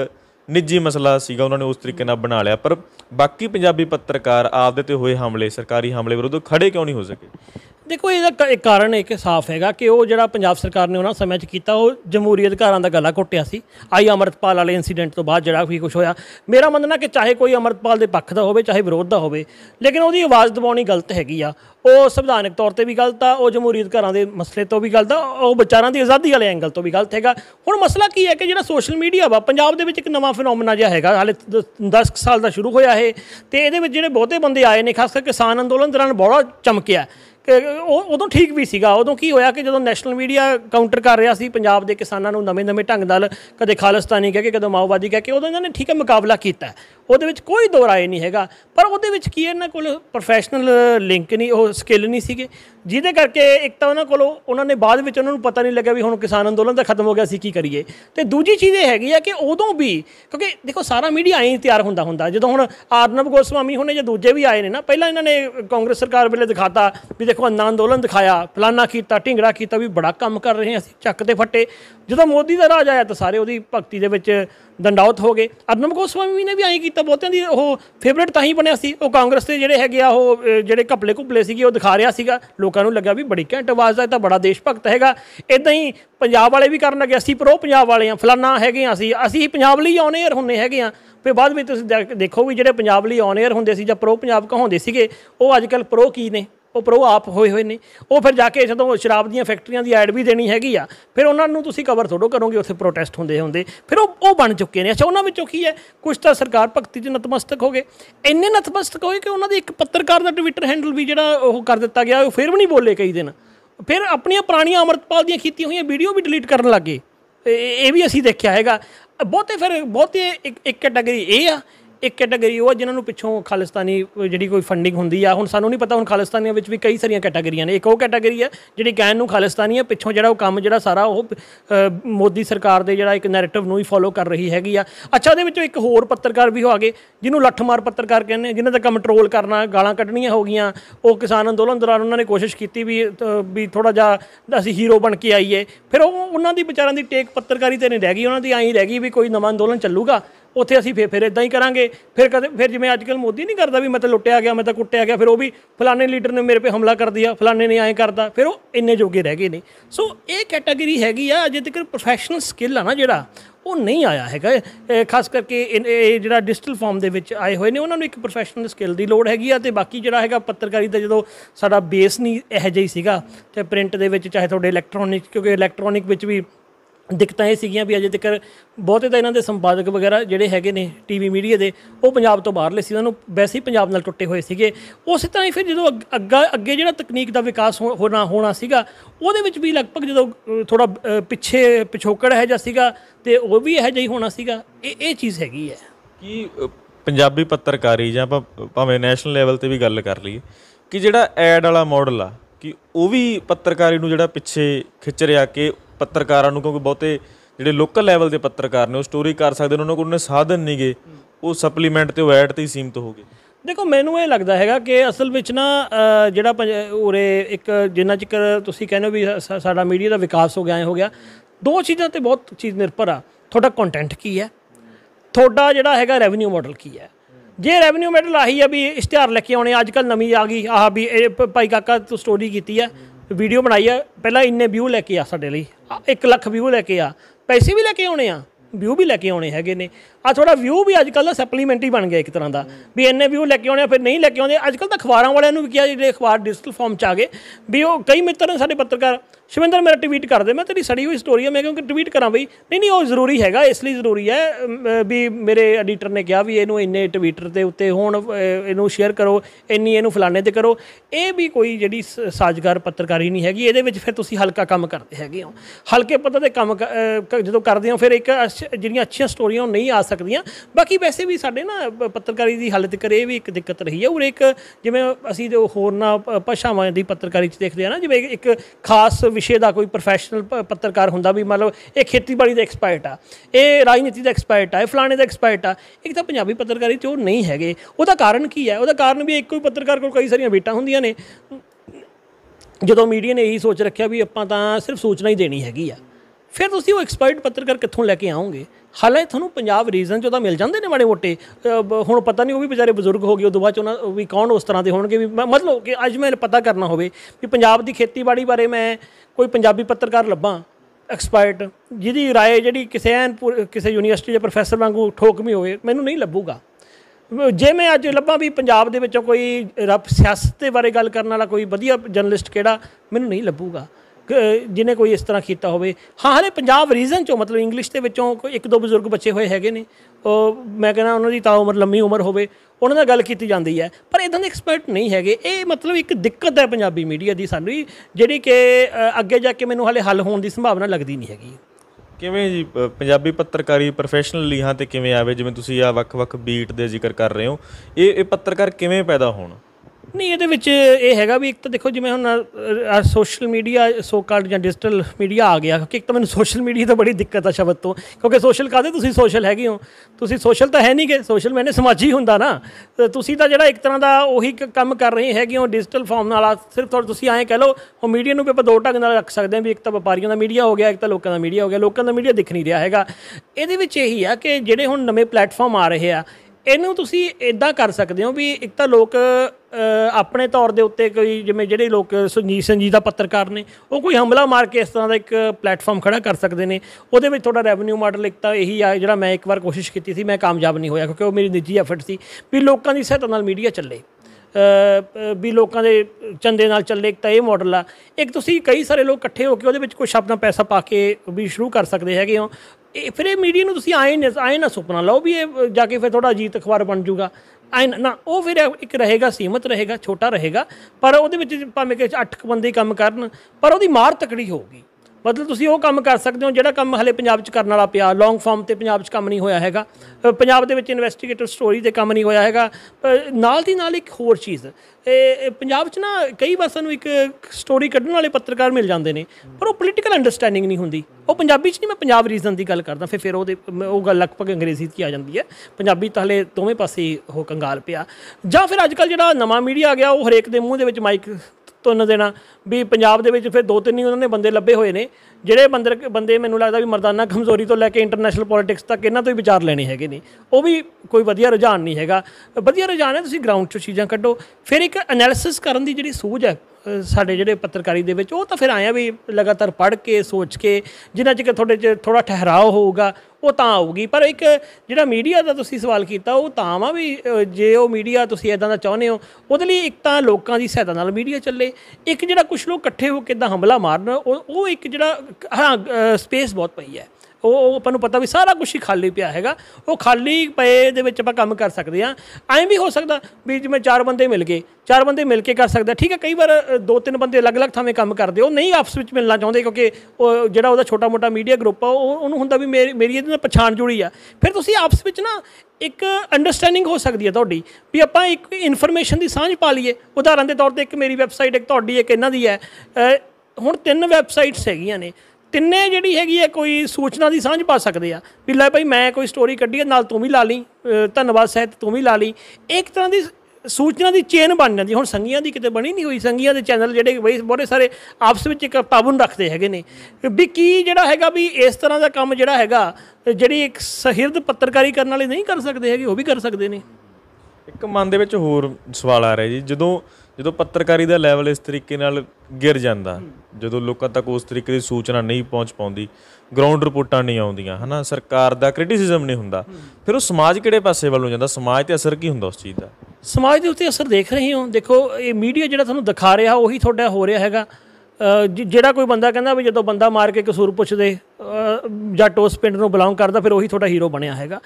ਨਿੱਜੀ ਮਸਲਾ ਸੀਗਾ ਉਹਨਾਂ ਨੇ ਉਸ ਤਰੀਕੇ ਨਾਲ ਬਣਾ ਲਿਆ ਪਰ ਬਾਕੀ ਪੰਜਾਬੀ ਪੱਤਰਕਾਰ ਆਪ ਦੇ ਤੇ ਹੋਏ ਹਮਲੇ ਸਰਕਾਰੀ ਹਮਲੇ ਵਿਰੁੱਧ ਖੜੇ ਕਿਉਂ ਨਹੀਂ ਹੋ ਸਕੇ ਦੇਖੋ ਇਹਦਾ ਇੱਕ ਕਾਰਨ ਇੱਕ ਸਾਫ਼ ਹੈਗਾ ਕਿ ਉਹ ਜਿਹੜਾ ਪੰਜਾਬ ਸਰਕਾਰ ਨੇ ਉਹਨਾਂ ਸਮੇਂ 'ਚ ਕੀਤਾ ਉਹ ਜਮਹੂਰੀ ਅਧਿਕਾਰਾਂ ਦਾ ਗਲਾ ਘੁੱਟਿਆ ਸੀ ਆਈ ਅਮਰਤਪਾਲ ਵਾਲੇ ਇਨਸੀਡੈਂਟ ਤੋਂ ਬਾਅਦ ਜਿਹੜਾ ਵੀ ਕੁਝ ਹੋਇਆ ਮੇਰਾ ਮੰਨਣਾ ਕਿ ਚਾਹੇ ਕੋਈ ਅਮਰਤਪਾਲ ਦੇ ਪੱਖ ਦਾ ਹੋਵੇ ਚਾਹੇ ਵਿਰੋਧ ਦਾ ਹੋਵੇ ਲੇਕਿਨ ਉਹਦੀ ਆਵਾਜ਼ ਦਬਾਉਣੀ ਗਲਤ ਹੈਗੀ ਆ ਉਹ ਸੰਵਿਧਾਨਕ ਤੌਰ ਤੇ ਵੀ ਗਲਤ ਆ ਉਹ ਜਮਹੂਰੀ ਅਧਿਕਾਰਾਂ ਦੇ ਮਸਲੇ ਤੋਂ ਵੀ ਗਲਤ ਆ ਉਹ ਵਿਚਾਰਾਂ ਦੀ ਆਜ਼ਾਦੀ ਵਾਲੇ ਐਂਗਲ ਤੋਂ ਵੀ ਗਲਤ ਹੈਗਾ ਹੁਣ ਮਸਲਾ ਕੀ ਹੈ ਕਿ ਜਿਹੜਾ ਸੋਸ਼ਲ ਮੀਡੀਆ ਵਾ ਪੰਜਾਬ ਦੇ ਵਿੱਚ ਇੱਕ ਨਵਾਂ ਫੀਨੋਮਨਾ ਜਿਹਾ ਹੈਗਾ ਹਾਲੇ 10 ਸਾਲ ਦਾ ਸ਼ੁਰੂ ਹੋਇਆ ਇਹ ਤੇ ਇਹਦੇ ਵਿੱਚ ਜਿਹੜੇ ਬਹੁਤੇ ਬੰਦੇ ਆਏ ਨੇ ਖਾਸ ਕਰਕੇ ਕਿਸਾਨ ਅੰਦੋਲਨ ਦੌਰਾਨ ਬੜਾ ਚਮਕਿਆ ਉਹ ਉਦੋਂ ਠੀਕ ਵੀ ਸੀਗਾ ਉਦੋਂ ਕੀ ਹੋਇਆ ਕਿ ਜਦੋਂ ਨੈਸ਼ਨਲ ਮੀਡੀਆ ਕਾਊਂਟਰ ਕਰ ਰਿਹਾ ਸੀ ਪੰਜਾਬ ਦੇ ਕਿਸਾਨਾਂ ਨੂੰ ਨਵੇਂ-ਨਵੇਂ ਢੰਗ ਨਾਲ ਕਦੇ ਖਾਲਸਤਾਨੀ ਕਹਿ ਕੇ ਕਦੇ ਮਾਓਵਾਦੀ ਕਹਿ ਕੇ ਉਦੋਂ ਇਹਨਾਂ ਨੇ ਠੀਕ ਹੈ ਮੁਕਾਬਲਾ ਕੀਤਾ ਉਹਦੇ ਵਿੱਚ ਕੋਈ ਦੋਰਾਏ ਨਹੀਂ ਹੈਗਾ ਪਰ ਉਹਦੇ ਵਿੱਚ ਕੀ ਇਹਨਾਂ ਕੋਲ ਪ੍ਰੋਫੈਸ਼ਨਲ ਲਿੰਕ ਨਹੀਂ ਉਹ ਸਕਿੱਲ ਨਹੀਂ ਸੀਗੇ ਜਿਹਦੇ ਕਰਕੇ ਇੱਕ ਤਾਂ ਉਹਨਾਂ ਕੋਲ ਉਹਨਾਂ ਨੇ ਬਾਅਦ ਵਿੱਚ ਉਹਨਾਂ ਨੂੰ ਪਤਾ ਨਹੀਂ ਲੱਗਿਆ ਵੀ ਹੁਣ ਕਿਸਾਨ ਅੰਦੋਲਨ ਤਾਂ ਖਤਮ ਹੋ ਗਿਆ ਸੀ ਕੀ ਕਰੀਏ ਤੇ ਦੂਜੀ ਚੀਜ਼ ਇਹ ਹੈਗੀ ਆ ਕਿ ਉਦੋਂ ਵੀ ਕਿਉਂਕਿ ਦੇਖੋ ਸਾਰਾ ਮੀਡੀਆ ਐਂ ਤਿਆਰ ਹੁੰਦਾ ਹੁੰਦਾ ਜਦੋਂ ਹੁਣ ਆਰਨਵ ਗੋਸਵਾਮੀ ਹੁਣੇ ਜਾਂ ਦੂਜੇ ਵੀ ਆਏ ਨੇ ਨਾ ਪਹਿਲਾਂ ਇਹਨਾਂ ਨੇ ਕਾਂਗਰਸ ਸਰਕਾਰ ਵੇਲੇ ਦਿਖਾਤਾ ਵੀ ਦੇਖੋ ਅੰਨਾ ਅੰਦੋਲਨ ਦਿਖਾਇਆ ਫਲਾਨਾ ਕੀਤਾ ਢਿੰਗੜਾ ਕੀਤਾ ਵੀ ਬੜਾ ਕੰਮ ਕਰ ਰਹੇ ਅਸੀਂ ਚੱਕ ਤੇ ਫੱਟੇ ਜਦੋਂ ਮੋਦੀ ਦਾ ਰਾਜ ਆਇਆ ਤਾਂ ਸਾਰੇ ਉਹਦੀ ਭਗਤੀ ਦੇ ਵਿੱਚ ਦੰਡਾਉਤ ਹੋ ਗਏ ਅਰਨਬ ਗੋਸਵਾਮੀ ਨੇ ਵੀ ਐਂ ਕੀਤਾ ਬਹੁਤਿਆਂ ਦੀ ਉਹ ਫੇਵਰਿਟ ਤਾਂ ਹੀ ਬਣਿਆ ਸੀ ਉਹ ਕਾਂਗਰਸ ਦੇ ਜਿਹੜੇ ਹੈਗੇ ਆ ਉਹ ਜਿਹੜੇ ਘਪਲੇ ਘੁਪਲੇ ਸੀਗੇ ਉਹ ਦਿਖਾ ਰਿਹਾ ਸੀਗਾ ਲੋਕਾਂ ਨੂੰ ਲੱਗਾ ਵੀ ਬੜੀ ਘੈਂਟ ਆਵਾਜ਼ ਇਹ ਤਾਂ ਬੜਾ ਦੇਸ਼ ਭਗਤ ਹੈਗਾ ਇਦਾਂ ਹੀ ਪੰਜਾਬ ਵਾਲੇ ਵੀ ਕਰਨ ਲੱਗੇ ਅਸੀਂ ਪ੍ਰੋ ਪੰਜਾਬ ਵਾਲੇ ਆ ਫਲਾਨਾ ਹੈਗੇ ਆ ਅਸੀਂ ਅਸੀਂ ਪੰਜਾਬ ਲਈ ਆਨ 에ਅਰ ਹੁੰਨੇ ਹੈਗੇ ਆ ਫਿਰ ਬਾਅਦ ਵਿੱਚ ਤੁਸੀਂ ਦੇਖੋ ਵੀ ਜਿਹੜੇ ਪੰਜਾਬ ਲਈ ਆਨ 에ਅਰ ਹੁੰਦੇ ਸੀ ਜਾਂ ਪ੍ਰੋ ਪੰਜਾਬ ਕਹਾਉਂਦੇ ਸੀਗੇ ਉਹ ਅੱਜਕੱਲ ਪ੍ਰੋ ਕੀ ਨੇ ਉਹ ਪ੍ਰੋ ਆਪ ਹੋਏ ਹੋਏ ਨੇ ਉਹ ਫਿਰ ਜਾ ਕੇ ਜਦੋਂ ਸ਼ਰਾਬ ਦੀਆਂ ਫੈਕਟਰੀਆਂ ਦੀ ਐਡ ਵੀ ਦੇਣੀ ਹੈਗੀ ਆ ਫਿਰ ਉਹਨਾਂ ਨੂੰ ਤੁਸੀਂ ਕਵਰ ਥੋੜੋ ਕਰੋਗੇ ਉੱਥੇ ਪ੍ਰੋਟੈਸਟ ਹੁੰਦੇ ਹੁੰਦੇ ਫਿਰ ਉਹ ਉਹ ਬਣ ਚੁੱਕੇ ਨੇ ਅੱਛਾ ਉਹਨਾਂ ਵਿੱਚੋਂ ਕੀ ਹੈ ਕੁਝ ਤਾਂ ਸਰਕਾਰ ਭਗਤੀ 'ਚ ਨਤਮਸਤਕ ਹੋ ਗਏ ਇੰਨੇ ਨਤਮਸਤਕ ਹੋਏ ਕਿ ਉਹਨਾਂ ਦੀ ਇੱਕ ਪੱਤਰਕਾਰ ਦਾ ਟਵਿੱਟਰ ਹੈਂਡਲ ਵੀ ਜਿਹੜਾ ਉਹ ਕਰ ਦਿੱਤਾ ਗਿਆ ਉਹ ਫਿਰ ਵੀ ਨਹੀਂ ਬੋਲੇ ਕਈ ਦਿਨ ਫਿਰ ਆਪਣੀਆਂ ਪੁਰਾਣੀਆਂ ਅਮਰਤਪਾਲ ਦੀਆਂ ਖੀਤੀ ਹੋਈਆਂ ਵੀਡੀਓ ਵੀ ਡਿਲੀਟ ਕਰਨ ਲੱਗੇ ਇਹ ਵੀ ਅਸੀਂ ਦੇਖਿਆ ਹੈਗਾ ਬਹੁਤੇ ਫਿਰ ਬਹੁਤੇ ਇੱਕ ਇੱਕ ਕੈਟਾਗਰੀ ਇਹ ਆ ਇੱਕ ਕੈਟਾਗਰੀ ਉਹ ਜਿਨ੍ਹਾਂ ਨੂੰ ਪਿੱਛੋਂ ਖਾਲਿਸਤਾਨੀ ਜਿਹੜੀ ਕੋਈ ਫੰਡਿੰਗ ਹੁੰਦੀ ਆ ਹੁਣ ਸਾਨੂੰ ਨਹੀਂ ਪਤਾ ਹੁਣ ਖਾਲਿਸਤਾਨੀਆਂ ਵਿੱਚ ਵੀ ਕਈ ਸਾਰੀਆਂ ਕੈਟਾਗਰੀਆਂ ਨੇ ਇੱਕ ਉਹ ਕੈਟਾਗਰੀ ਆ ਜਿਹੜੀ ਕਹਿਣ ਨੂੰ ਖਾਲਿਸਤਾਨੀ ਆ ਪਿੱਛੋਂ ਜਿਹੜਾ ਉਹ ਕੰਮ ਜਿਹੜਾ ਸਾਰਾ ਉਹ ਮੋਦੀ ਸਰਕਾਰ ਦੇ ਜਿਹੜਾ ਇੱਕ ਨੈਰੇਟਿਵ ਨੂੰ ਹੀ ਫੋਲੋ ਕਰ ਰਹੀ ਹੈਗੀ ਆ ਅੱਛਾ ਇਹਦੇ ਵਿੱਚੋਂ ਇੱਕ ਹੋਰ ਪੱਤਰਕਾਰ ਵੀ ਹੋ ਆਗੇ ਜਿਹਨੂੰ ਲੱਠਮਾਰ ਪੱਤਰਕਾਰ ਕਹਿੰਦੇ ਜਿਨ੍ਹਾਂ ਦਾ ਕੰਮ ਟਰੋਲ ਕਰਨਾ ਗਾਲਾਂ ਕੱਢਣੀਆਂ ਹੋ ਗਈਆਂ ਉਹ ਕਿਸਾਨ ਅੰਦੋਲਨ ਦੌਰਾਨ ਉਹਨਾਂ ਨੇ ਕੋਸ਼ਿਸ਼ ਕੀਤੀ ਵੀ ਵੀ ਥੋੜਾ ਜਿਹਾ ਅਸੀਂ ਹੀਰੋ ਬਣ ਕੇ ਆਈਏ ਫਿਰ ਉਹ ਉਹਨਾਂ ਦੀ ਵਿਚਾਰਾਂ ਦੀ ਟੇਕ ਪੱਤਰਕਾਰੀ ਤੇ ਨਹੀਂ ਰਹਿ ਗਈ ਉਹਨਾਂ ਦੀ ਆਈ ਰਹਿ ਗਈ ਵੀ ਕੋਈ ਨਵਾਂ ਅੰਦੋਲਨ ਚੱਲੂਗਾ ਉੱਥੇ ਅਸੀਂ ਫਿਰ ਫਿਰ ਇਦਾਂ ਹੀ ਕਰਾਂਗੇ ਫਿਰ ਕਦੇ ਫਿਰ ਜਿਵੇਂ ਅੱਜਕੱਲ ਮੋਦੀ ਨਹੀਂ ਕਰਦਾ ਵੀ ਮੈਂ ਤਾਂ ਲੁੱਟਿਆ ਗਿਆ ਮੈਂ ਤਾਂ ਕੁੱਟਿਆ ਗਿਆ ਫਿਰ ਉਹ ਵੀ ਫਲਾਣੇ ਲੀਡਰ ਨੇ ਮੇਰੇ 'ਤੇ ਹਮਲਾ ਕਰ ਦਿਆ ਫਲਾਣੇ ਨੇ ਐਂ ਕਰਦਾ ਫਿਰ ਉਹ ਇੰਨੇ ਜੋਗੇ ਰਹਿ ਗਏ ਨੇ ਸੋ ਇਹ ਕੈਟਾਗਰੀ ਹੈਗੀ ਆ ਅਜੇ ਤੱਕ ਪ੍ਰੋਫੈਸ਼ਨਲ ਸਕਿੱਲ ਆ ਨਾ ਜਿਹੜਾ ਉਹ ਨਹੀਂ ਆਇਆ ਹੈਗਾ ਖਾਸ ਕਰਕੇ ਇਹ ਜਿਹੜਾ ਡਿਜੀਟਲ ਫਾਰਮ ਦੇ ਵਿੱਚ ਆਏ ਹੋਏ ਨੇ ਉਹਨਾਂ ਨੂੰ ਇੱਕ ਪ੍ਰੋਫੈਸ਼ਨਲ ਸਕਿੱਲ ਦੀ ਲੋੜ ਹੈਗੀ ਆ ਤੇ ਬਾਕੀ ਜਿਹੜਾ ਹੈਗਾ ਪੱਤਰਕਾਰੀ ਦਾ ਜਦੋਂ ਸਾਡਾ ਬੇਸ ਨਹੀਂ ਇਹ ਜਿਹਾ ਹੀ ਸੀਗਾ ਤੇ ਪ੍ਰਿੰਟ ਦੇ ਵਿੱਚ ਚਾਹੇ ਤੁਹਾਡੇ ਇਲੈਕਟ੍ਰੋਨਿਕ ਕਿਉਂਕਿ ਇਲੈਕਟ੍ਰੋਨਿਕ ਵਿੱਚ ਵੀ ਦਿੱਕਤਾਂ ਇਹ ਸੀਗੀਆਂ ਵੀ ਅਜੇ ਤੱਕ ਬਹੁਤੇ ਤਾਂ ਇਹਨਾਂ ਦੇ ਸੰਪਾਦਕ ਵਗੈਰਾ ਜਿਹੜੇ ਹੈਗੇ ਨੇ ਟੀਵੀ ਮੀਡੀਆ ਦੇ ਉਹ ਪੰਜਾਬ ਤੋਂ ਬਾਹਰਲੇ ਸੀ ਉਹਨਾਂ ਨੂੰ ਵੈਸੇ ਹੀ ਪੰਜਾਬ ਨਾਲ ਟੁੱਟੇ ਹੋਏ ਸੀਗੇ ਉਸੇ ਤਰ੍ਹਾਂ ਹੀ ਫਿਰ ਜਦੋਂ ਅੱਗਾ ਅੱਗੇ ਜਿਹੜਾ ਤਕਨੀਕ ਦਾ ਵਿਕਾਸ ਹੋਣਾ ਹੋਣਾ ਸੀਗਾ ਉਹਦੇ ਵਿੱਚ ਵੀ ਲਗਭਗ ਜਦੋਂ ਥੋੜਾ ਪਿੱਛੇ ਪਿਛੋਕੜ ਹੈ ਜਾਂ ਸੀਗਾ ਤੇ ਉਹ ਵੀ ਇਹ ਜਿਹੀ ਹੋਣਾ ਸੀਗਾ ਇਹ ਇਹ ਚੀਜ਼ ਹੈਗੀ ਹੈ ਕਿ ਪੰਜਾਬੀ ਪੱਤਰਕਾਰੀ ਜਾਂ ਭਾਵੇਂ ਨੈਸ਼ਨਲ ਲੈਵਲ ਤੇ ਵੀ ਗੱਲ ਕਰ ਲਈਏ ਕਿ ਜਿਹੜਾ ਐਡ ਵਾਲਾ ਮਾਡਲ ਆ ਕਿ ਉਹ ਵੀ ਪੱਤਰਕਾਰੀ ਨੂੰ ਜਿਹੜਾ ਪਿੱਛੇ ਖਿੱਚ ਰਿਹਾ ਕਿ ਪੱਤਰਕਾਰਾਂ ਨੂੰ ਕਿਉਂਕਿ ਬਹੁਤੇ ਜਿਹੜੇ ਲੋਕਲ ਲੈਵਲ ਦੇ ਪੱਤਰਕਾਰ ਨੇ ਉਹ ਸਟੋਰੀ ਕਰ ਸਕਦੇ ਨੇ ਉਹਨਾਂ ਕੋਲ ਨੇ ਸਾਧਨ ਨਹੀਂਗੇ ਉਹ ਸਪਲੀਮੈਂਟ ਤੇ ਉਹ ਐਡ ਤੇ ਹੀ ਸੀਮਤ ਹੋ ਗਏ ਦੇਖੋ ਮੈਨੂੰ ਇਹ ਲੱਗਦਾ ਹੈਗਾ ਕਿ ਅਸਲ ਵਿੱਚ ਨਾ ਜਿਹੜਾ ਉਰੇ ਇੱਕ ਜਿੰਨਾ ਚਿਕਰ ਤੁਸੀਂ ਕਹਿੰਦੇ ਵੀ ਸਾਡਾ ਮੀਡੀਆ ਦਾ ਵਿਕਾਸ ਹੋ ਗਿਆ ਹੈ ਹੋ ਗਿਆ ਦੋ ਚੀਜ਼ਾਂ ਤੇ ਬਹੁਤ ਚੀਜ਼ ਨਿਰਭਰ ਆ ਤੁਹਾਡਾ ਕੰਟੈਂਟ ਕੀ ਹੈ ਤੁਹਾਡਾ ਜਿਹੜਾ ਹੈਗਾ ਰੈਵਨਿਊ ਮਾਡਲ ਕੀ ਹੈ ਜੇ ਰੈਵਨਿਊ ਮਾਡਲ ਆਹੀ ਆ ਵੀ ਇਸ਼ਤਿਹਾਰ ਲੈ ਕੇ ਆਉਣੇ ਅੱਜ ਕੱਲ ਨਵੀਂ ਆ ਗਈ ਆਹ ਵੀ ਭਾਈ ਕਾਕਾ ਤੂੰ ਸਟੋਰੀ ਕੀਤੀ ਆ ਵੀਡੀਓ ਬਣਾਈ ਆ ਪਹਿਲਾਂ ਇੰਨੇ ਵਿਊ ਲੈ ਕੇ ਆ ਸਾਡੇ ਲਈ 1 ਲੱਖ ਵਿਊ ਲੈ ਕੇ ਆ ਪੈਸੇ ਵੀ ਲੈ ਕੇ ਆਉਣੇ ਆ ਵਿਊ ਵੀ ਲੈ ਕੇ ਆਉਣੇ ਹੈਗੇ ਨੇ ਆ ਥੋੜਾ ਵਿਊ ਵੀ ਅੱਜ ਕੱਲ ਦਾ ਸਪਲੀਮੈਂਟ ਹੀ ਬਣ ਗਿਆ ਇੱਕ ਤਰ੍ਹਾਂ ਦਾ ਵੀ ਇੰਨੇ ਵਿਊ ਲੈ ਕੇ ਆਉਣੇ ਆ ਫਿਰ ਨਹੀਂ ਲੈ ਕੇ ਆਉਂਦੇ ਅੱਜ ਕੱਲ ਤਾਂ ਅਖਬਾਰਾਂ ਵਾਲਿਆਂ ਨੂੰ ਵੀ ਕਿਹਾ ਜਿਹੜੇ ਅਖਬਾਰ ਡਿਜੀਟਲ ਫਾਰਮ ਚ ਆ ਗਏ ਵੀ ਉਹ ਕਈ ਮਿੱਤਰ ਨੇ ਸਾਡੇ ਪੱਤਰਕਾਰ ਸ਼ਿਵਿੰਦਰ ਮੇਰਾ ਟਵੀਟ ਕਰ ਦੇ ਮੈਂ ਤੇਰੀ ਸੜੀ ਹੋਈ ਸਟੋਰੀ ਆ ਮੈਂ ਕਿਉਂਕਿ ਟਵੀਟ ਕਰਾਂ ਬਈ ਨਹੀਂ ਨਹੀਂ ਉਹ ਜ਼ਰੂਰੀ ਹੈਗਾ ਇਸ ਲਈ ਜ਼ਰੂਰੀ ਹੈ ਵੀ ਮੇਰੇ ਐਡੀਟਰ ਨੇ ਕਿਹਾ ਵੀ ਇਹਨੂੰ ਇੰਨੇ ਟਵੀਟਰ ਦੇ ਉੱਤੇ ਹੁਣ ਇਹਨੂੰ ਸ਼ੇਅਰ ਕਰੋ ਇੰਨੀ ਇਹਨੂੰ ਫਲਾਣੇ ਤੇ ਕਰੋ ਇਹ ਵੀ ਕੋਈ ਜਿਹੜੀ ਸਾਜ਼ਗਾਰ ਪੱਤਰਕਾਰੀ ਨਹੀਂ ਹੈਗੀ ਇਹਦੇ ਵਿੱਚ ਫਿਰ ਤੁਸੀਂ ਹਲਕਾ ਕੰਮ ਕਰਦੇ ਹੈਗੇ ਹੋ ਹਲਕੇ ਪੱਧਰ ਤੇ ਕੰਮ ਜਦੋਂ ਕਰਦੇ ਹੋ ਫਿਰ ਇੱਕ ਜਿਹੜੀਆਂ ਅੱਛੀਆਂ ਸਟੋਰੀਆਂ ਨਹੀਂ ਆ ਸਕਦੀਆਂ ਬਾਕੀ ਵੈਸੇ ਵੀ ਸਾਡੇ ਨਾ ਪੱਤਰਕਾਰੀ ਦੀ ਹਾਲਤ ਕਰੇ ਵੀ ਇੱਕ ਦਿੱਕਤ ਰਹੀ ਹੈ ਉਹ ਇੱਕ ਜਿਵੇਂ ਅਸੀਂ ਜੋ ਹੋਰ ਨਾ ਭਾਸ਼ਾਵਾਂ ਦੀ ਪੱਤਰਕਾਰੀ ਚ ਦੇਖਦੇ ਆ ਨਾ ਜਿਵੇਂ ਇੱਕ ਖਾਸ ਵਿਸ਼ੇ ਦਾ ਕੋਈ ਪ੍ਰੋਫੈਸ਼ਨਲ ਪੱਤਰਕਾਰ ਹੁੰਦਾ ਵੀ ਮਤਲਬ ਇਹ ਖੇਤੀਬਾੜੀ ਦਾ ਐਕਸਪਰਟ ਆ ਇਹ ਰਾਜਨੀਤੀ ਦਾ ਐਕਸਪਰਟ ਆ ਇਹ ਫਲਾਣੇ ਦਾ ਐਕਸਪਰਟ ਆ ਇੱਕ ਤਾਂ ਪੰਜਾਬੀ ਪੱਤਰਕਾਰੀ 'ਚ ਉਹ ਨਹੀਂ ਹੈਗੇ ਉਹਦਾ ਕਾਰਨ ਕੀ ਹੈ ਉਹਦਾ ਕਾਰਨ ਵੀ ਇੱਕੋ ਹੀ ਪੱਤਰਕਾਰ ਕੋਲ ਕਈ ਸਾਰੀਆਂ ਬੇਟਾਂ ਹੁੰਦੀਆਂ ਨੇ ਜਦੋਂ ਮੀਡੀਆ ਨੇ ਇਹੀ ਸੋਚ ਰੱਖਿਆ ਵੀ ਆਪਾਂ ਤਾਂ ਸਿਰਫ ਸੂਚਨਾ ਹੀ ਦੇਣੀ ਹੈਗੀ ਆ ਫਿਰ ਤੁਸੀਂ ਉਹ ਐਕਸਪਰਟ ਪੱਤਰਕਾਰ ਕਿੱਥੋਂ ਲੈ ਕੇ ਆਓਗੇ ਹਾਲੇ ਤੁਹਾਨੂੰ ਪੰਜਾਬ ਰੀਜਨ ਚੋਂ ਤਾਂ ਮਿਲ ਜਾਂਦੇ ਨੇ ਮਾੜੇ ਮੋਟੇ ਹੁਣ ਪਤਾ ਨਹੀਂ ਉਹ ਵੀ ਵਿਚਾਰੇ ਬਜ਼ੁਰਗ ਹੋ ਗਏ ਉਦੋਂ ਬਾਅਦ ਚ ਉਹਨਾਂ ਵੀ ਕੌਣ ਉਸ ਤਰ੍ਹਾਂ ਦੇ ਹੋਣਗੇ ਵੀ ਮਤਲਬ ਕਿ ਅੱਜ ਮੈਂ ਪਤਾ ਕਰਨਾ ਹੋਵੇ ਵੀ ਪੰਜਾਬ ਦੀ ਖੇਤੀਬਾੜੀ ਬਾਰੇ ਮੈਂ ਕੋਈ ਪੰਜਾਬੀ ਪੱਤਰਕਾਰ ਲੱਭਾਂ ਐਕਸਪਰਟ ਜਿਹਦੀ رائے ਜਿਹੜੀ ਕਿਸੇ ਐਨ ਕਿਸੇ ਯੂਨੀਵਰਸਿਟੀ ਦੇ ਪ੍ਰੋਫੈਸਰ ਵਾਂਗੂ ਠੋਕਮੀ ਹੋਵੇ ਮੈਨੂੰ ਨਹੀਂ ਲੱਭੂਗਾ ਜੇ ਮੈਂ ਅੱਜ ਲੱਭਾਂ ਵੀ ਪੰਜਾਬ ਦੇ ਵਿੱਚੋਂ ਕੋਈ ਸਿਆਸਤ ਦੇ ਬਾਰੇ ਗੱਲ ਕਰਨ ਵਾਲਾ ਕੋਈ ਵਧੀਆ ਜਰਨਲਿਸਟ ਕਿਹੜਾ ਮੈਨੂੰ ਨਹੀਂ ਲੱਭੂਗਾ ਜਿਨੇ ਕੋਈ ਇਸ ਤਰ੍ਹਾਂ ਕੀਤਾ ਹੋਵੇ ਹਾਂ ਹਲੇ ਪੰਜਾਬ ਰੀਜ਼ਨ ਚੋਂ ਮਤਲਬ ਇੰਗਲਿਸ਼ ਦੇ ਵਿੱਚੋਂ ਇੱਕ ਦੋ ਬਜ਼ੁਰਗ ਬੱਚੇ ਹੋਏ ਹੈਗੇ ਨੇ ਉਹ ਮੈਂ ਕਹਿੰਦਾ ਉਹਨਾਂ ਦੀ ਤਾਂ ਉਮਰ ਲੰਮੀ ਉਮਰ ਹੋਵੇ ਉਹਨਾਂ ਨਾਲ ਗੱਲ ਕੀਤੀ ਜਾਂਦੀ ਹੈ ਪਰ ਇਦਾਂ ਦੇ ਐਕਸਪਰਟ ਨਹੀਂ ਹੈਗੇ ਇਹ ਮਤਲਬ ਇੱਕ ਦਿੱਕਤ ਹੈ ਪੰਜਾਬੀ ਮੀਡੀਆ ਦੀ ਸਾਨੂੰ ਜਿਹੜੀ ਕਿ ਅੱਗੇ ਜਾ ਕੇ ਮੈਨੂੰ ਹਲੇ ਹੱਲ ਹੋਣ ਦੀ ਸੰਭਾਵਨਾ ਲੱਗਦੀ ਨਹੀਂ ਹੈਗੀ ਕਿਵੇਂ ਜੀ ਪੰਜਾਬੀ ਪੱਤਰਕਾਰੀ ਪ੍ਰੋਫੈਸ਼ਨਲ ਲੀਹਾਂ ਤੇ ਕਿਵੇਂ ਆਵੇ ਜਿਵੇਂ ਤੁਸੀਂ ਆ ਵੱਖ-ਵੱਖ ਬੀਟ ਦੇ ਜ਼ਿਕਰ ਕਰ ਰਹੇ ਹੋ ਇਹ ਇਹ ਪੱਤਰਕਾਰ ਕਿਵੇਂ ਪੈਦਾ ਹੋਣ ਨਹੀਂ ਇਹਦੇ ਵਿੱਚ ਇਹ ਹੈਗਾ ਵੀ ਇੱਕ ਤਾਂ ਦੇਖੋ ਜਿਵੇਂ ਹੁਣ ਸੋਸ਼ਲ ਮੀਡੀਆ ਸੋ ਕਾਲਡ ਜਾਂ ਡਿਜੀਟਲ ਮੀਡੀਆ ਆ ਗਿਆ ਕਿ ਇੱਕ ਤਾਂ ਮੈਨੂੰ ਸੋਸ਼ਲ ਮੀਡੀਆ ਤਾਂ ਬੜੀ ਦਿੱਕਤ ਆ ਸ਼ਬਦ ਤੋਂ ਕਿਉਂਕਿ ਸੋਸ਼ਲ ਕਾਦੇ ਤੁਸੀਂ ਸੋਸ਼ਲ ਹੈਗੇ ਹੋ ਤੁਸੀਂ ਸੋਸ਼ਲ ਤਾਂ ਹੈ ਨਹੀਂ ਕਿ ਸੋਸ਼ਲ ਮੈਨੇ ਸਮਾਜੀ ਹੁੰਦਾ ਨਾ ਤੁਸੀਂ ਤਾਂ ਜਿਹੜਾ ਇੱਕ ਤਰ੍ਹਾਂ ਦਾ ਉਹੀ ਕੰਮ ਕਰ ਰਹੇ ਹੈਗੇ ਹੋ ਡਿਜੀਟਲ ਫਾਰਮ ਨਾਲ ਸਿਰਫ ਤੁਹਾਨੂੰ ਤੁਸੀਂ ਐਂ ਕਹਿ ਲਓ ਉਹ ਮੀਡੀਆ ਨੂੰ ਵੀ ਆਪਾਂ ਦੋ ਢੰਗ ਨਾਲ ਰੱਖ ਸਕਦੇ ਹਾਂ ਵੀ ਇੱਕ ਤਾਂ ਵਪਾਰੀਆਂ ਦਾ ਮੀਡੀਆ ਹੋ ਗਿਆ ਇੱਕ ਤਾਂ ਲੋਕਾਂ ਦਾ ਮੀਡੀਆ ਹੋ ਗਿਆ ਲੋਕਾਂ ਦਾ ਮੀਡੀਆ ਦਿਖ ਨਹੀਂ ਰਿਹਾ ਹੈਗਾ ਇਹਦੇ ਵਿੱਚ ਇਹੀ ਆ ਕਿ ਜਿਹੜੇ ਹੁਣ ਨਵੇਂ ਪਲੇਟਫਾਰਮ ਆ ਰਹੇ ਆ ਇਹਨੂੰ ਤੁਸੀਂ ਇਦਾਂ ਕਰ ਸਕਦੇ ਹੋ ਵੀ ਇੱਕ ਤਾਂ ਲੋਕ ਆਪਣੇ ਤੌਰ ਦੇ ਉੱਤੇ ਕੋਈ ਜਿਵੇਂ ਜਿਹੜੇ ਲੋਕ ਸੰਜੀਤ ਦਾ ਪੱਤਰਕਾਰ ਨੇ ਉਹ ਕੋਈ ਹਮਲਾ ਮਾਰ ਕੇ ਇਸ ਤਰ੍ਹਾਂ ਦਾ ਇੱਕ ਪਲੇਟਫਾਰਮ ਖੜਾ ਕਰ ਸਕਦੇ ਨੇ ਉਹਦੇ ਵਿੱਚ ਤੁਹਾਡਾ ਰੈਵਨਿਊ ਮਾਡਲ ਇੱਕ ਤਾਂ ਇਹੀ ਆ ਜਿਹੜਾ ਮੈਂ ਇੱਕ ਵਾਰ ਕੋਸ਼ਿਸ਼ ਕੀਤੀ ਸੀ ਮੈਂ ਕਾਮਯਾਬ ਨਹੀਂ ਹੋਇਆ ਕਿਉਂਕਿ ਉਹ ਮੇਰੀ ਨਿੱਜੀ ਐਫਰਟ ਸੀ ਵੀ ਲੋਕਾਂ ਦੀ ਸਹਿਤ ਨਾਲ ਮੀਡੀਆ ਚੱਲੇ ਵੀ ਲੋਕਾਂ ਦੇ ਚੰਦੇ ਨਾਲ ਚੱਲੇ ਇੱਕ ਤਾਂ ਇਹ ਮਾਡਲ ਆ ਇੱਕ ਤੁਸੀਂ ਕਈ ਸਾਰੇ ਲੋਕ ਇਕੱਠੇ ਹੋ ਕੇ ਉਹਦੇ ਵਿੱਚ ਕੁਝ ਆਪਣਾ ਪੈਸਾ ਪਾ ਕੇ ਵੀ ਸ਼ੁਰੂ ਕਰ ਸਕਦੇ ਹੈਗੇ ਹੋ ਇਹ ਫਿਰ ਇਹ ਮੀਡੀਆ ਨੂੰ ਤੁਸੀਂ ਆਏ ਨਾ ਆਏ ਨਾ ਸੁਪਨਾ ਲਓ ਵੀ ਇਹ ਜਾ ਕੇ ਫਿਰ ਥੋੜਾ ਅਜੀਤ ਅਖਬਾਰ ਬਣ ਜਾਊਗਾ ਆਏ ਨਾ ਉਹ ਫਿਰ ਇੱਕ ਰਹੇਗਾ ਸੀਮਤ ਰਹੇਗਾ ਛੋਟਾ ਰਹੇਗਾ ਪਰ ਉਹਦੇ ਵਿੱਚ ਭਾਵੇਂ ਕਿ 8 ਬੰਦੇ ਕੰਮ ਕਰਨ ਪਰ ਉਹਦੀ ਮਾਰ ਤਕੜੀ ਹੋਊਗੀ ਮਤਲਬ ਤੁਸੀਂ ਉਹ ਕੰਮ ਕਰ ਸਕਦੇ ਹੋ ਜਿਹੜਾ ਕੰਮ ਹਲੇ ਪੰਜਾਬ 'ਚ ਕਰਨ ਵਾਲਾ ਪਿਆ ਲੌਂਗ ਫਾਰਮ ਤੇ ਪੰਜਾਬ 'ਚ ਕੰਮ ਨਹੀਂ ਹੋਇਆ ਹੈਗਾ ਪੰਜਾਬ ਦੇ ਵਿੱਚ ਇਨਵੈਸਟੀਗੇਟਿਵ ਸਟੋਰੀ ਤੇ ਕੰਮ ਨਹੀਂ ਹੋਇਆ ਹੈਗਾ ਨਾਲ ਦੀ ਨਾਲ ਇੱਕ ਹੋਰ ਚੀਜ਼ ਇਹ ਪੰਜਾਬ 'ਚ ਨਾ ਕਈ ਵਾਰ ਸਾਨੂੰ ਇੱਕ ਸਟੋਰੀ ਕੱਢਣ ਵਾਲੇ ਪੱਤਰਕਾਰ ਮਿਲ ਜਾਂਦੇ ਨੇ ਪਰ ਉਹ ਪੋਲੀਟੀਕਲ ਅੰਡਰਸਟੈਂਡਿੰਗ ਨਹੀਂ ਹੁੰਦੀ ਉਹ ਪੰਜਾਬੀ 'ਚ ਨਹੀਂ ਮੈਂ ਪੰਜਾਬ ਰੀਜ਼ਨ ਦੀ ਗੱਲ ਕਰਦਾ ਫਿਰ ਫਿਰ ਉਹ ਉਹ ਗੱਲ ਲਗਭਗ ਅੰਗਰੇਜ਼ੀ 'ਚ ਆ ਜਾਂਦੀ ਹੈ ਪੰਜਾਬੀ ਤਾਂ ਹਲੇ ਦੋਵੇਂ ਪਾਸੇ ਉਹ ਕੰਗਾਲ ਪਿਆ ਜਾਂ ਫਿਰ ਅੱਜ ਕੱਲ ਜਿਹੜਾ ਨਵਾਂ ਮੀਡੀਆ ਆ ਗਿਆ ਉਹ ਹਰੇਕ ਦੇ ਮੂੰਹ ਦੇ ਵਿੱਚ ਮਾਈਕ ਧੁੰਨ ਦੇਣਾ ਵੀ ਪੰਜਾਬ ਦੇ ਵਿੱਚ ਫਿਰ ਦੋ ਤਿੰਨ ਹੀ ਉਹਨਾਂ ਨੇ ਬੰਦੇ ਲੱਭੇ ਹੋਏ ਨੇ ਜਿਹੜੇ ਬੰਦਰ ਬੰਦੇ ਮੈਨੂੰ ਲੱਗਦਾ ਵੀ ਮਰਦਾਨਾ ਕਮਜ਼ੋਰੀ ਤੋਂ ਲੈ ਕੇ ਇੰਟਰਨੈਸ਼ਨਲ ਪੋਲਿਟਿਕਸ ਤੱਕ ਇਹਨਾਂ ਤੋਂ ਹੀ ਵਿਚਾਰ ਲੈਣੇ ਹੈਗੇ ਨੇ ਉਹ ਵੀ ਕੋਈ ਵਧੀਆ ਰੁਝਾਨ ਨਹੀਂ ਹੈਗਾ ਵਧੀਆ ਰੁਝਾਨ ਹੈ ਤੁਸੀਂ ਗਰਾਊਂਡ 'ਚੋਂ ਚੀਜ਼ਾਂ ਕੱਢੋ ਫਿਰ ਇੱਕ ਐਨਾਲਿਸਿਸ ਕਰਨ ਦੀ ਜਿਹੜੀ ਸੂਝ ਹੈ ਸਾਡੇ ਜਿਹੜੇ ਪੱਤਰਕਾਰੀ ਦੇ ਵਿੱਚ ਉਹ ਤਾਂ ਫਿਰ ਆਇਆ ਵੀ ਲਗਾਤਾਰ ਪੜ੍ਹ ਕੇ ਸੋਚ ਕੇ ਜਿੰਨਾ ਚਿਰ ਤੁਹਾਡੇ 'ਚ ਥੋੜਾ ਠਹਿਰਾਓ ਹੋਊਗਾ ਉਹ ਤਾਂ ਆਊਗੀ ਪਰ ਇੱਕ ਜਿਹੜਾ ਮੀਡੀਆ ਦਾ ਤੁਸੀਂ ਸਵਾਲ ਕੀਤਾ ਉਹ ਤਾਂ ਵਾ ਵੀ ਜੇ ਉਹ ਮੀਡੀਆ ਤੁਸੀਂ ਇਦਾਂ ਦਾ ਚਾਹੁੰਦੇ ਹੋ ਉਹਦੇ ਲਈ ਇੱਕ ਤਾਂ ਲੋਕਾਂ ਦੀ ਸਹਾਇਤਾ ਨਾਲ ਮੀਡੀਆ ਚੱਲੇ ਇੱਕ ਜਿਹੜਾ ਕੁਝ ਲੋਕ ਇਕੱਠੇ ਹੋ ਕੇ ਇਦਾਂ ਹਮਲਾ ਮਾਰਨ ਉਹ ਇੱਕ ਜਿਹੜਾ ਹਾਂ ਸਪੇਸ ਬਹੁਤ ਪਈ ਹੈ ਉਹ ਆਪਾਂ ਨੂੰ ਪਤਾ ਵੀ ਸਾਰਾ ਕੁਝ ਹੀ ਖਾਲੀ ਪਿਆ ਹੈਗਾ ਉਹ ਖਾਲੀ ਪਏ ਦੇ ਵਿੱਚ ਆਪਾਂ ਕੰਮ ਕਰ ਸਕਦੇ ਆ ਐ ਵੀ ਹੋ ਸਕਦਾ ਵੀ ਜਿਵੇਂ ਚਾਰ ਬੰਦੇ ਮਿਲ ਗਏ ਚਾਰ ਬੰਦੇ ਮਿਲ ਕੇ ਕਰ ਸਕਦਾ ਠੀਕ ਹੈ ਕਈ ਵਾਰ ਦੋ ਤਿੰਨ ਬੰਦੇ ਅਲੱਗ-ਅਲੱਗ ਥਾਵੇਂ ਕੰਮ ਕਰਦੇ ਉਹ ਨਹੀਂ ਆਪਸ ਵਿੱਚ ਮਿਲਣਾ ਚਾਹੁੰਦੇ ਕਿਉਂਕਿ ਉਹ ਜਿਹੜਾ ਉਹਦਾ ਛੋਟਾ-ਮੋਟਾ ਮੀਡੀਆ ਗਰੁੱਪ ਆ ਉਹ ਉਹਨੂੰ ਹੁੰਦਾ ਵੀ ਮੇਰੀ ਇਹਦੇ ਨਾਲ ਪਛਾਣ ਜੁੜੀ ਆ ਫਿਰ ਤੁਸੀਂ ਆਪਸ ਵਿੱਚ ਨਾ ਇੱਕ ਅੰਡਰਸਟੈਂਡਿੰਗ ਹੋ ਸਕਦੀ ਹੈ ਤੁਹਾਡੀ ਵੀ ਆਪਾਂ ਇੱਕ ਇਨਫੋਰਮੇਸ਼ਨ ਦੀ ਸਾਂਝ ਪਾ ਲਈਏ ਉਦਾਹਰਨ ਦੇ ਤੌਰ ਤੇ ਇੱਕ ਮੇਰੀ ਵੈਬਸਾਈਟ ਇੱਕ ਤੁਹਾਡੀ ਇੱਕ ਇਹਨਾਂ ਦੀ ਹੈ ਹੁਣ ਤਿੰਨ ਵੈਬਸਾਈਟਸ ਹੈਗੀਆਂ ਨੇ ਤਿੰਨੇ ਜਿਹੜੀ ਹੈਗੀ ਹੈ ਕੋਈ ਸੂਚਨਾ ਦੀ ਸਾਂਝ ਪਾ ਸਕਦੇ ਆ ਵੀ ਲੈ ਭਾਈ ਮੈਂ ਕੋਈ ਸਟੋਰੀ ਕੱਢੀ ਹੈ ਨਾਲ ਤੂੰ ਵੀ ਲਾ ਲਈ ਧੰਨਵਾਦ ਸਹਿਤ ਤੂੰ ਵੀ ਲਾ ਲਈ ਇੱਕ ਤਰ੍ਹਾਂ ਦੀ ਸੂਚਨਾ ਦੀ ਚੇਨ ਬਣ ਜਾਂਦੀ ਹੁਣ ਸੰਗੀਆਂ ਦੀ ਕਿਤੇ ਬਣੀ ਨਹੀਂ ਹੋਈ ਸੰਗੀਆਂ ਦੇ ਚੈਨਲ ਜਿਹੜੇ ਬਈ ਬੜੇ ਸਾਰੇ ਆਪਸ ਵਿੱਚ ਇੱਕ ਪਾਵਨ ਰੱਖਦੇ ਹੈਗੇ ਨੇ ਵੀ ਕੀ ਜਿਹੜਾ ਹੈਗਾ ਵੀ ਇਸ ਤਰ੍ਹਾਂ ਦਾ ਕੰਮ ਜਿਹੜਾ ਹੈਗਾ ਜਿਹੜੀ ਇੱਕ ਸਹਿਰਦ ਪੱਤਰਕਾਰੀ ਕਰਨ ਵਾਲੇ ਨਹੀਂ ਕਰ ਸਕਦੇ ਹੈਗੇ ਉਹ ਵੀ ਕਰ ਸਕਦੇ ਨੇ ਇੱਕ ਮਨ ਦੇ ਵਿੱਚ ਹੋਰ ਸਵਾਲ ਆ ਰਿਹਾ ਜੀ ਜਦੋਂ ਜਦੋਂ ਪੱਤਰਕਾਰੀ ਦਾ ਲੈਵਲ ਇਸ ਤਰੀਕੇ ਨਾਲ ਗਿਰ ਜਾਂਦਾ ਜਦੋਂ ਲੋਕਾਂ ਤੱਕ ਉਸ ਤਰੀਕੇ ਦੀ ਸੂਚਨਾ ਨਹੀਂ ਪਹੁੰਚ ਪਾਉਂਦੀ ਗਰਾਊਂਡ ਰਿਪੋਰਟਾਂ ਨਹੀਂ ਆਉਂਦੀਆਂ ਹਨਾ ਸਰਕਾਰ ਦਾ ਕ੍ਰਿਟਿਸਿਜ਼ਮ ਨਹੀਂ ਹੁੰਦਾ ਫਿਰ ਉਹ ਸਮਾਜ ਕਿਹੜੇ ਪਾਸੇ ਵੱਲ ਜਾਂਦਾ ਸਮਾਜ ਤੇ ਅਸਰ ਕੀ ਹੁੰਦਾ ਉਸ ਚੀਜ਼ ਦਾ ਸਮਾਜ ਦੇ ਉੱਤੇ ਅਸਰ ਦੇਖ ਰਹੇ ਹੋ ਦੇਖੋ ਇਹ ਮੀਡੀਆ ਜਿਹੜਾ ਤੁਹਾਨੂੰ ਦਿਖਾ ਰਿਹਾ ਉਹੀ ਤੁਹਾਡਾ ਹੋ ਰਿਹਾ ਹੈਗਾ ਜਿਹੜਾ ਕੋਈ ਬੰਦਾ ਕਹਿੰਦਾ ਵੀ ਜਦੋਂ ਬੰਦਾ ਮਾਰ ਕੇ ਕਸੂਰ ਪੁੱਛਦੇ ਜੱਟ ਉਸ ਪਿੰਡ ਨੂੰ ਬਿਲੋਂਗ ਕਰਦਾ ਫਿਰ ਉਹੀ ਤੁਹਾਡਾ ਹੀਰੋ ਬਣਿਆ ਹੈਗਾ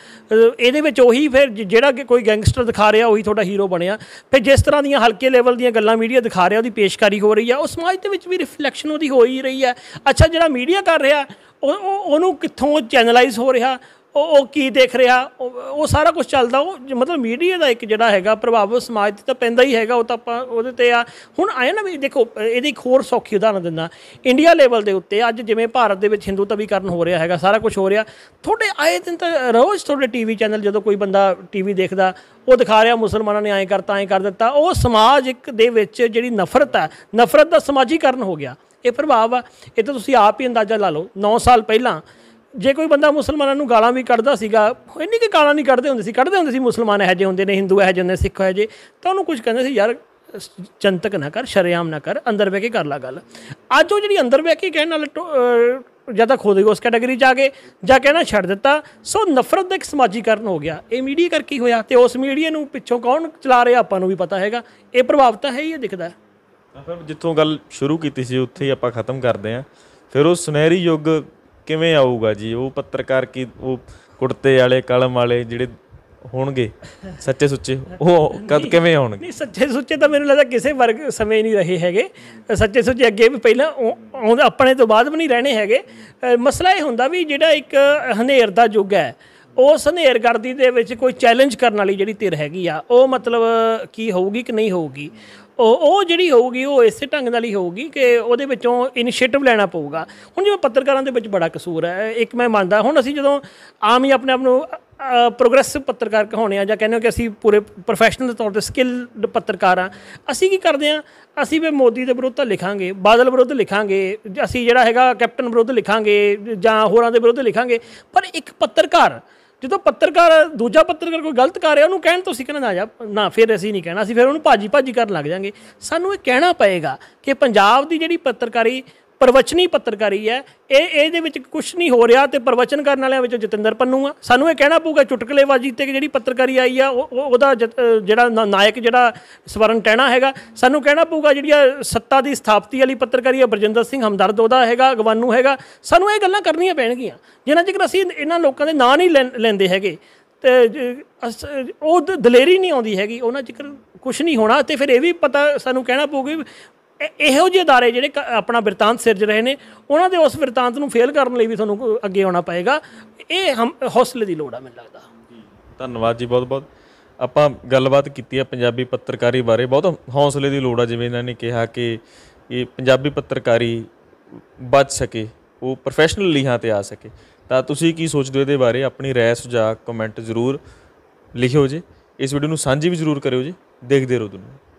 ਇਹਦੇ ਵਿੱਚ ਉਹੀ ਫਿਰ ਜਿਹੜਾ ਕਿ ਕੋਈ ਗੈਂਗਸਟਰ ਦਿਖਾ ਰਿਹਾ ਉਹੀ ਤੁਹਾਡਾ ਹੀਰੋ ਬਣਿਆ ਫਿਰ ਜਿਸ ਤਰ੍ਹਾਂ ਦੀਆਂ ਹਲਕੇ ਲੈਵਲ ਦੀਆਂ ਗੱਲਾਂ ਮੀਡੀਆ ਦਿਖਾ ਰਿਹਾ ਉਹਦੀ ਪੇਸ਼ਕਾਰੀ ਹੋ ਰਹੀ ਆ ਉਹ ਸਮਾਜ ਦੇ ਵਿੱਚ ਵੀ ਰਿਫਲੈਕਸ਼ਨ ਉਹਦੀ ਹੋ ਹੀ ਰਹੀ ਆ ਅੱਛਾ ਜਿਹੜਾ ਮੀਡੀਆ ਕਰ ਰਿਹਾ ਉਹ ਉਹਨੂੰ ਕਿੱਥੋਂ ਚੈਨਲਾਈਜ਼ ਹੋ ਰਿਹਾ ਉਹ ਉਹ ਕੀ ਦੇਖ ਰਿਹਾ ਉਹ ਸਾਰਾ ਕੁਝ ਚੱਲਦਾ ਉਹ ਮਤਲਬ ਮੀਡੀਆ ਦਾ ਇੱਕ ਜਿਹੜਾ ਹੈਗਾ ਪ੍ਰਭਾਵ ਸਮਾਜ ਤੇ ਤਾਂ ਪੈਂਦਾ ਹੀ ਹੈਗਾ ਉਹ ਤਾਂ ਆਪਾਂ ਉਹਦੇ ਤੇ ਆ ਹੁਣ ਆਇਆ ਨਾ ਵੀ ਦੇਖੋ ਇਹਦੀ ਇੱਕ ਹੋਰ ਸੌਖੀ ਉਦਾਹਰਨ ਦਿੰਦਾ ਇੰਡੀਆ ਲੈਵਲ ਦੇ ਉੱਤੇ ਅੱਜ ਜਿਵੇਂ ਭਾਰਤ ਦੇ ਵਿੱਚ ਹਿੰਦੂ ਤਵੀਕਰਨ ਹੋ ਰਿਹਾ ਹੈਗਾ ਸਾਰਾ ਕੁਝ ਹੋ ਰਿਹਾ ਤੁਹਾਡੇ ਆਏ ਦਿਨ ਤਾਂ ਰੋਜ਼ ਤੁਹਾਡੇ ਟੀਵੀ ਚੈਨਲ ਜਦੋਂ ਕੋਈ ਬੰਦਾ ਟੀਵੀ ਦੇਖਦਾ ਉਹ ਦਿਖਾ ਰਿਹਾ ਮੁਸਲਮਾਨਾਂ ਨੇ ਐਂ ਕਰਤਾ ਐਂ ਕਰ ਦਿੱਤਾ ਉਹ ਸਮਾਜ ਇੱਕ ਦੇ ਵਿੱਚ ਜਿਹੜੀ ਨਫ਼ਰਤ ਹੈ ਨਫ਼ਰਤ ਦਾ ਸਮਾਜੀਕਰਨ ਹੋ ਗਿਆ ਇਹ ਪ੍ਰਭਾਵ ਆ ਇਹ ਤਾਂ ਤੁਸੀਂ ਆਪ ਹੀ ਅੰਦਾਜ਼ਾ ਲਾ ਲਓ 9 ਸਾਲ ਪਹਿਲਾਂ ਜੇ ਕੋਈ ਬੰਦਾ ਮੁਸਲਮਾਨਾਂ ਨੂੰ ਗਾਲਾਂ ਵੀ ਕੱਢਦਾ ਸੀਗਾ ਇੰਨੀ ਕਿ ਗਾਲਾਂ ਨਹੀਂ ਕੱਢਦੇ ਹੁੰਦੇ ਸੀ ਕੱਢਦੇ ਹੁੰਦੇ ਸੀ ਮੁਸਲਮਾਨ ਇਹੋ ਜਿਹੇ ਹੁੰਦੇ ਨੇ ਹਿੰਦੂ ਇਹੋ ਜਿਹੇ ਨੇ ਸਿੱਖ ਇਹੋ ਜਿਹੇ ਤਾਂ ਉਹਨੂੰ ਕੁਝ ਕਹਿੰਦੇ ਸੀ ਯਾਰ ਚੰਤਕ ਨਾ ਕਰ ਸ਼ਰਿਆਮ ਨਾ ਕਰ ਅੰਦਰ ਬਹਿ ਕੇ ਕਰ ਲਾ ਗੱਲ ਅੱਜ ਉਹ ਜਿਹੜੀ ਅੰਦਰ ਬਹਿ ਕੇ ਕਹਿਣ ਨਾਲ ਜਿਆਦਾ ਖੋਦੇ ਖੋਦ ਗਏ ਉਸ ਕੈਟਾਗਰੀ ਚ ਆ ਗਏ ਜਾਂ ਕਹਿਣਾ ਛੱਡ ਦਿੱਤਾ ਸੋ ਨਫ਼ਰਤ ਦਾ ਇੱਕ ਸਮਾਜੀਕਰਨ ਹੋ ਗਿਆ ਇਹ ਮੀਡੀਆ ਕਰਕੇ ਹੋਇਆ ਤੇ ਉਸ ਮੀਡੀਆ ਨੂੰ ਪਿੱਛੋਂ ਕੌਣ ਚਲਾ ਰਿਹਾ ਆਪਾਂ ਨੂੰ ਵੀ ਪਤਾ ਹੈਗਾ ਇਹ ਪ੍ਰਭਾਵ ਤਾਂ ਹੈ ਹੀ ਇਹ ਦਿਖਦਾ ਹੈ ਜਿੱਥੋਂ ਗੱਲ ਸ਼ੁਰੂ ਕੀਤੀ ਸੀ ਉੱਥੇ ਹੀ ਆਪਾਂ ਖਤਮ ਕਰਦੇ ਆਂ ਫਿਰ ਉਹ ਸੁਨਹਿਰੀ ਯੁੱਗ ਕਿਵੇਂ ਆਊਗਾ ਜੀ ਉਹ ਪੱਤਰਕਾਰ ਕੀ ਉਹ ਕੁੜਤੇ ਵਾਲੇ ਕਲਮ ਵਾਲੇ ਜਿਹੜੇ ਹੋਣਗੇ ਸੱਚੇ ਸੁੱਚੇ ਉਹ ਕਦ ਕਿਵੇਂ ਆਉਣਗੇ ਨਹੀਂ ਸੱਚੇ ਸੁੱਚੇ ਤਾਂ ਮੈਨੂੰ ਲੱਗਦਾ ਕਿਸੇ ਵਰਗ ਸਮੇਂ ਨਹੀਂ ਰਹੇ ਹੈਗੇ ਸੱਚੇ ਸੁੱਚੇ ਅੱਗੇ ਵੀ ਪਹਿਲਾਂ ਆਉਂਦੇ ਆਪਣੇ ਤੋਂ ਬਾਅਦ ਵੀ ਨਹੀਂ ਰਹਿਣੇ ਹੈਗੇ ਮਸਲਾ ਇਹ ਹੁੰਦਾ ਵੀ ਜਿਹੜਾ ਇੱਕ ਹਨੇਰ ਦਾ ਯੁੱਗ ਹੈ ਉਸ ਹਨੇਰਗਰਦੀ ਦੇ ਵਿੱਚ ਕੋਈ ਚੈਲੰਜ ਕਰਨ ਵਾਲੀ ਜਿਹੜੀ ਧਿਰ ਹੈਗੀ ਆ ਉਹ ਮਤਲਬ ਕੀ ਹੋਊਗੀ ਕਿ ਨਹੀਂ ਹੋਊਗੀ ਉਹ ਉਹ ਜਿਹੜੀ ਹੋਊਗੀ ਉਹ ਇਸੇ ਢੰਗ ਨਾਲ ਹੀ ਹੋਊਗੀ ਕਿ ਉਹਦੇ ਵਿੱਚੋਂ ਇਨੀਸ਼ੀਏਟਿਵ ਲੈਣਾ ਪਊਗਾ ਹੁਣ ਜਿਵੇਂ ਪੱਤਰਕਾਰਾਂ ਦੇ ਵਿੱਚ ਬੜਾ ਕਸੂਰ ਹੈ ਇੱਕ ਮੈਂ ਮੰਨਦਾ ਹੁਣ ਅਸੀਂ ਜਦੋਂ ਆਮ ਹੀ ਆਪਣੇ ਆਪ ਨੂੰ ਪ੍ਰੋਗਰੈਸਿਵ ਪੱਤਰਕਾਰ ਕਹਾਉਣੇ ਆ ਜਾਂ ਕਹਿੰਦੇ ਹਾਂ ਕਿ ਅਸੀਂ ਪੂਰੇ ਪ੍ਰੋਫੈਸ਼ਨਲ ਦੇ ਤੌਰ ਤੇ ਸਕਿਲਡ ਪੱਤਰਕਾਰ ਆ ਅਸੀਂ ਕੀ ਕਰਦੇ ਆ ਅਸੀਂ ਵੀ ਮੋਦੀ ਦੇ ਵਿਰੁੱਧ ਤਾਂ ਲਿਖਾਂਗੇ ਬਾਦਲ ਵਿਰੁੱਧ ਲਿਖਾਂਗੇ ਅਸੀਂ ਜਿਹੜਾ ਹੈਗਾ ਕੈਪਟਨ ਵਿਰੁੱਧ ਲਿਖਾਂਗੇ ਜਾਂ ਹੋਰਾਂ ਦੇ ਵਿਰੁੱਧ ਲਿਖਾਂਗੇ ਪਰ ਇੱਕ ਪੱਤਰਕਾਰ ਜਦੋਂ ਪੱਤਰਕਾਰ ਦੂਜਾ ਪੱਤਰਕਾਰ ਕੋਈ ਗਲਤ ਕਰ ਰਿਹਾ ਉਹਨੂੰ ਕਹਿਣ ਤੋਂ ਸਿੱਖਣਾ ਨਾ ਜਾ ਨਾ ਫਿਰ ਅਸੀਂ ਨਹੀਂ ਕਹਿਣਾ ਅਸੀਂ ਫਿਰ ਉਹਨੂੰ ਭਾਜੀ ਭਾਜੀ ਕਰਨ ਲੱਗ ਜਾਾਂਗੇ ਸਾਨੂੰ ਇਹ ਕਹਿਣਾ ਪਏਗਾ ਕਿ ਪੰਜਾਬ ਦੀ ਜਿਹੜੀ ਪੱਤਰਕਾਰੀ ਪ੍ਰਵਚਨੀ ਪੱਤਰਕਾਰੀ ਹੈ ਇਹ ਇਹਦੇ ਵਿੱਚ ਕੁਝ ਨਹੀਂ ਹੋ ਰਿਹਾ ਤੇ ਪ੍ਰਵਚਨ ਕਰਨ ਵਾਲਿਆਂ ਵਿੱਚ ਜਤਿੰਦਰ ਪੰਨੂ ਆ ਸਾਨੂੰ ਇਹ ਕਹਿਣਾ ਪਊਗਾ ਚੁਟਕਲੇਵਾਜੀ ਤੇ ਜਿਹੜੀ ਪੱਤਰਕਾਰੀ ਆਈ ਆ ਉਹਦਾ ਜਿਹੜਾ ਨਾਇਕ ਜਿਹੜਾ ਸਵਰਨ ਟਹਿਣਾ ਹੈਗਾ ਸਾਨੂੰ ਕਹਿਣਾ ਪਊਗਾ ਜਿਹੜੀ ਸੱਤਾ ਦੀ ਸਥਾਪਤੀ ਵਾਲੀ ਪੱਤਰਕਾਰੀ ਆ ਬਰਜਿੰਦਰ ਸਿੰਘ ਹਮਦਰਦ ਉਹਦਾ ਹੈਗਾ ਅਗਵਾਨੂ ਹੈਗਾ ਸਾਨੂੰ ਇਹ ਗੱਲਾਂ ਕਰਨੀਆਂ ਪੈਣਗੀਆਂ ਜਿਨ੍ਹਾਂ ਜਿਕਰ ਅਸੀਂ ਇਹਨਾਂ ਲੋਕਾਂ ਦੇ ਨਾਂ ਨਹੀਂ ਲੈਂਦੇ ਹੈਗੇ ਤੇ ਉਹ ਦਲੇਰੀ ਨਹੀਂ ਆਉਂਦੀ ਹੈਗੀ ਉਹਨਾਂ ਜਿਕਰ ਕੁਝ ਨਹੀਂ ਹੋਣਾ ਤੇ ਫਿਰ ਇਹ ਵੀ ਪਤਾ ਸਾਨੂੰ ਕਹਿਣਾ ਪਊਗਾ ਇਹੋ ਜਿਹੇ ادارے ਜਿਹੜੇ ਆਪਣਾ ਬਿਰਤਾਂਤ ਸਿਰਜ ਰਹੇ ਨੇ ਉਹਨਾਂ ਦੇ ਉਸ ਬਿਰਤਾਂਤ ਨੂੰ ਫੇਲ ਕਰਨ ਲਈ ਵੀ ਤੁਹਾਨੂੰ ਅੱਗੇ ਆਉਣਾ ਪਏਗਾ ਇਹ ਹੌਸਲੇ ਦੀ ਲੋੜ ਆ ਮੈਨੂੰ ਲੱਗਦਾ ਧੰਨਵਾਦ ਜੀ ਬਹੁਤ ਬਹੁਤ ਆਪਾਂ ਗੱਲਬਾਤ ਕੀਤੀ ਆ ਪੰਜਾਬੀ ਪੱਤਰਕਾਰੀ ਬਾਰੇ ਬਹੁਤ ਹੌਸਲੇ ਦੀ ਲੋੜ ਆ ਜਿਵੇਂ ਇਹਨਾਂ ਨੇ ਕਿਹਾ ਕਿ ਇਹ ਪੰਜਾਬੀ ਪੱਤਰਕਾਰੀ ਬਚ ਸਕੇ ਉਹ ਪ੍ਰੋਫੈਸ਼ਨਲ ਲੀਹਾਂ ਤੇ ਆ ਸਕੇ ਤਾਂ ਤੁਸੀਂ ਕੀ ਸੋਚਦੇ ਹੋ ਇਹਦੇ ਬਾਰੇ ਆਪਣੀ رائے ਸੁਝਾਅ ਕਮੈਂਟ ਜ਼ਰੂਰ ਲਿਖਿਓ ਜੀ ਇਸ ਵੀਡੀਓ ਨੂੰ ਸਾਂਝੀ ਵੀ ਜ਼ਰੂਰ ਕਰਿਓ ਜੀ ਦੇਖਦੇ ਰਹੋ ਤੁਹਾਨੂੰ